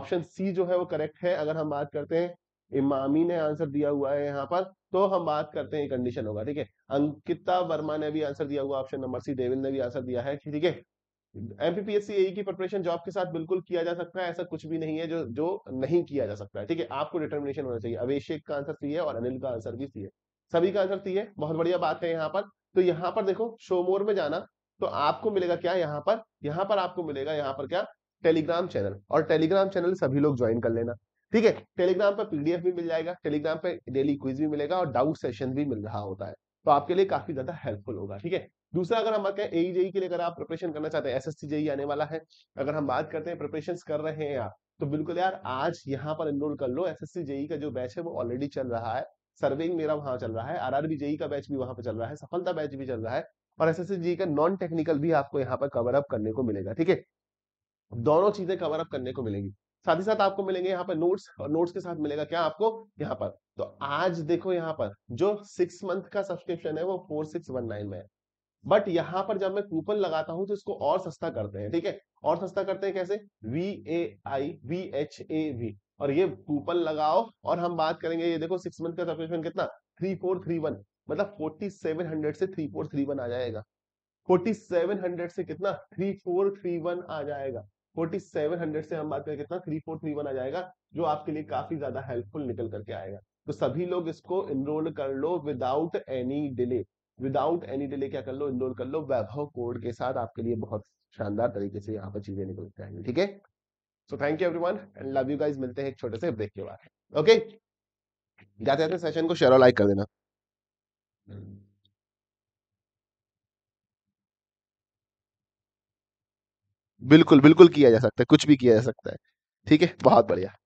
ऑप्शन सी जो है वो करेक्ट है अगर हम बात करते हैं इमामी ने आंसर दिया हुआ है यहाँ पर तो हम बात करते हैं कंडीशन होगा ठीक है अंकिता वर्मा ने भी आंसर दिया हुआ ऑप्शन नंबर सी देविंद ने भी आंसर दिया है ठीक है एमपीपीएससी ए e की प्रिपरेशन जॉब के साथ बिल्कुल किया जा सकता है ऐसा कुछ भी नहीं है जो जो नहीं किया जा सकता है ठीक है आपको डिटर्मिनेशन होना चाहिए अभिषेक का आंसर सी है और अनिल का आंसर भी सी है सभी का आंसर सी है बहुत बढ़िया बात है यहाँ पर तो यहाँ पर देखो शोमोर में जाना तो आपको मिलेगा क्या यहाँ पर यहाँ पर आपको मिलेगा यहाँ पर क्या टेलीग्राम चैनल और टेलीग्राम चैनल सभी लोग ज्वाइन कर लेना ठीक है टेलीग्राम पर पीडीएफ भी मिल जाएगा टेलीग्राम पर डेली क्विज भी मिलेगा और डाउट सेशन भी मिल रहा होता है तो आपके लिए काफी ज्यादा हेल्पफुल होगा ठीक है दूसरा अगर हम बात करें एई जेई e e के लिए अगर आप प्रिपरेशन करना चाहते हैं एस जेई e आने वाला है अगर हम बात करते हैं प्रिपरेशन कर रहे हैं आप तो बिल्कुल यार आज यहाँ पर एनरोल कर लो एस जेई का जो बैच है वो ऑलरेडी चल रहा है सर्विंग मेरा वहां चल रहा है आरआरबी जेई का बैच भी वहां पर चल रहा है सफलता बैच भी चल रहा है और एस जेई का नॉन टेक्निकल भी आपको यहाँ पर कवर अप करने को मिलेगा ठीक है दोनों चीजें कवर अप करने को मिलेंगी साथ ही साथ आपको मिलेंगे यहाँ पर नोट्स और नोट्स के साथ मिलेगा क्या आपको यहाँ पर तो आज देखो यहाँ पर जो सिक्स मंथ का सब्सक्रिप्शन है वो फोर सिक्स वन नाइन में है बट यहाँ पर जब मैं कूपन लगाता हूँ तो इसको और सस्ता करते हैं ठीक है और सस्ता करते हैं कैसे V A I V H A V और ये कूपन लगाओ और हम बात करेंगे ये देखो सिक्स मंथ का सब्सक्रिप्शन कितना थ्री फोर थ्री वन मतलब फोर्टी सेवन हंड्रेड से थ्री फोर थ्री वन आ जाएगा फोर्टी सेवन हंड्रेड से कितना थ्री फोर थ्री वन आ जाएगा फोर्टी सेवन हंड्रेड से हम बात करें कितना थ्री फोर थ्री वन आ जाएगा जो आपके लिए काफी ज्यादा हेल्पफुल निकल करके आएगा तो सभी लोग इसको इनरोल कर लो without any delay without any delay क्या कर लो इनरोल कर लो वैभव कोड के साथ आपके लिए बहुत शानदार तरीके से यहाँ पर चीजें निकल के आएंगी ठीक है so thank you everyone and love you guys मिलते हैं एक छोटे से ब्रेक के बाद ओके जाते जाते सेशन को शेयर और लाइक कर देना बिल्कुल बिल्कुल किया जा सकता है कुछ भी किया जा सकता है ठीक है बहुत बढ़िया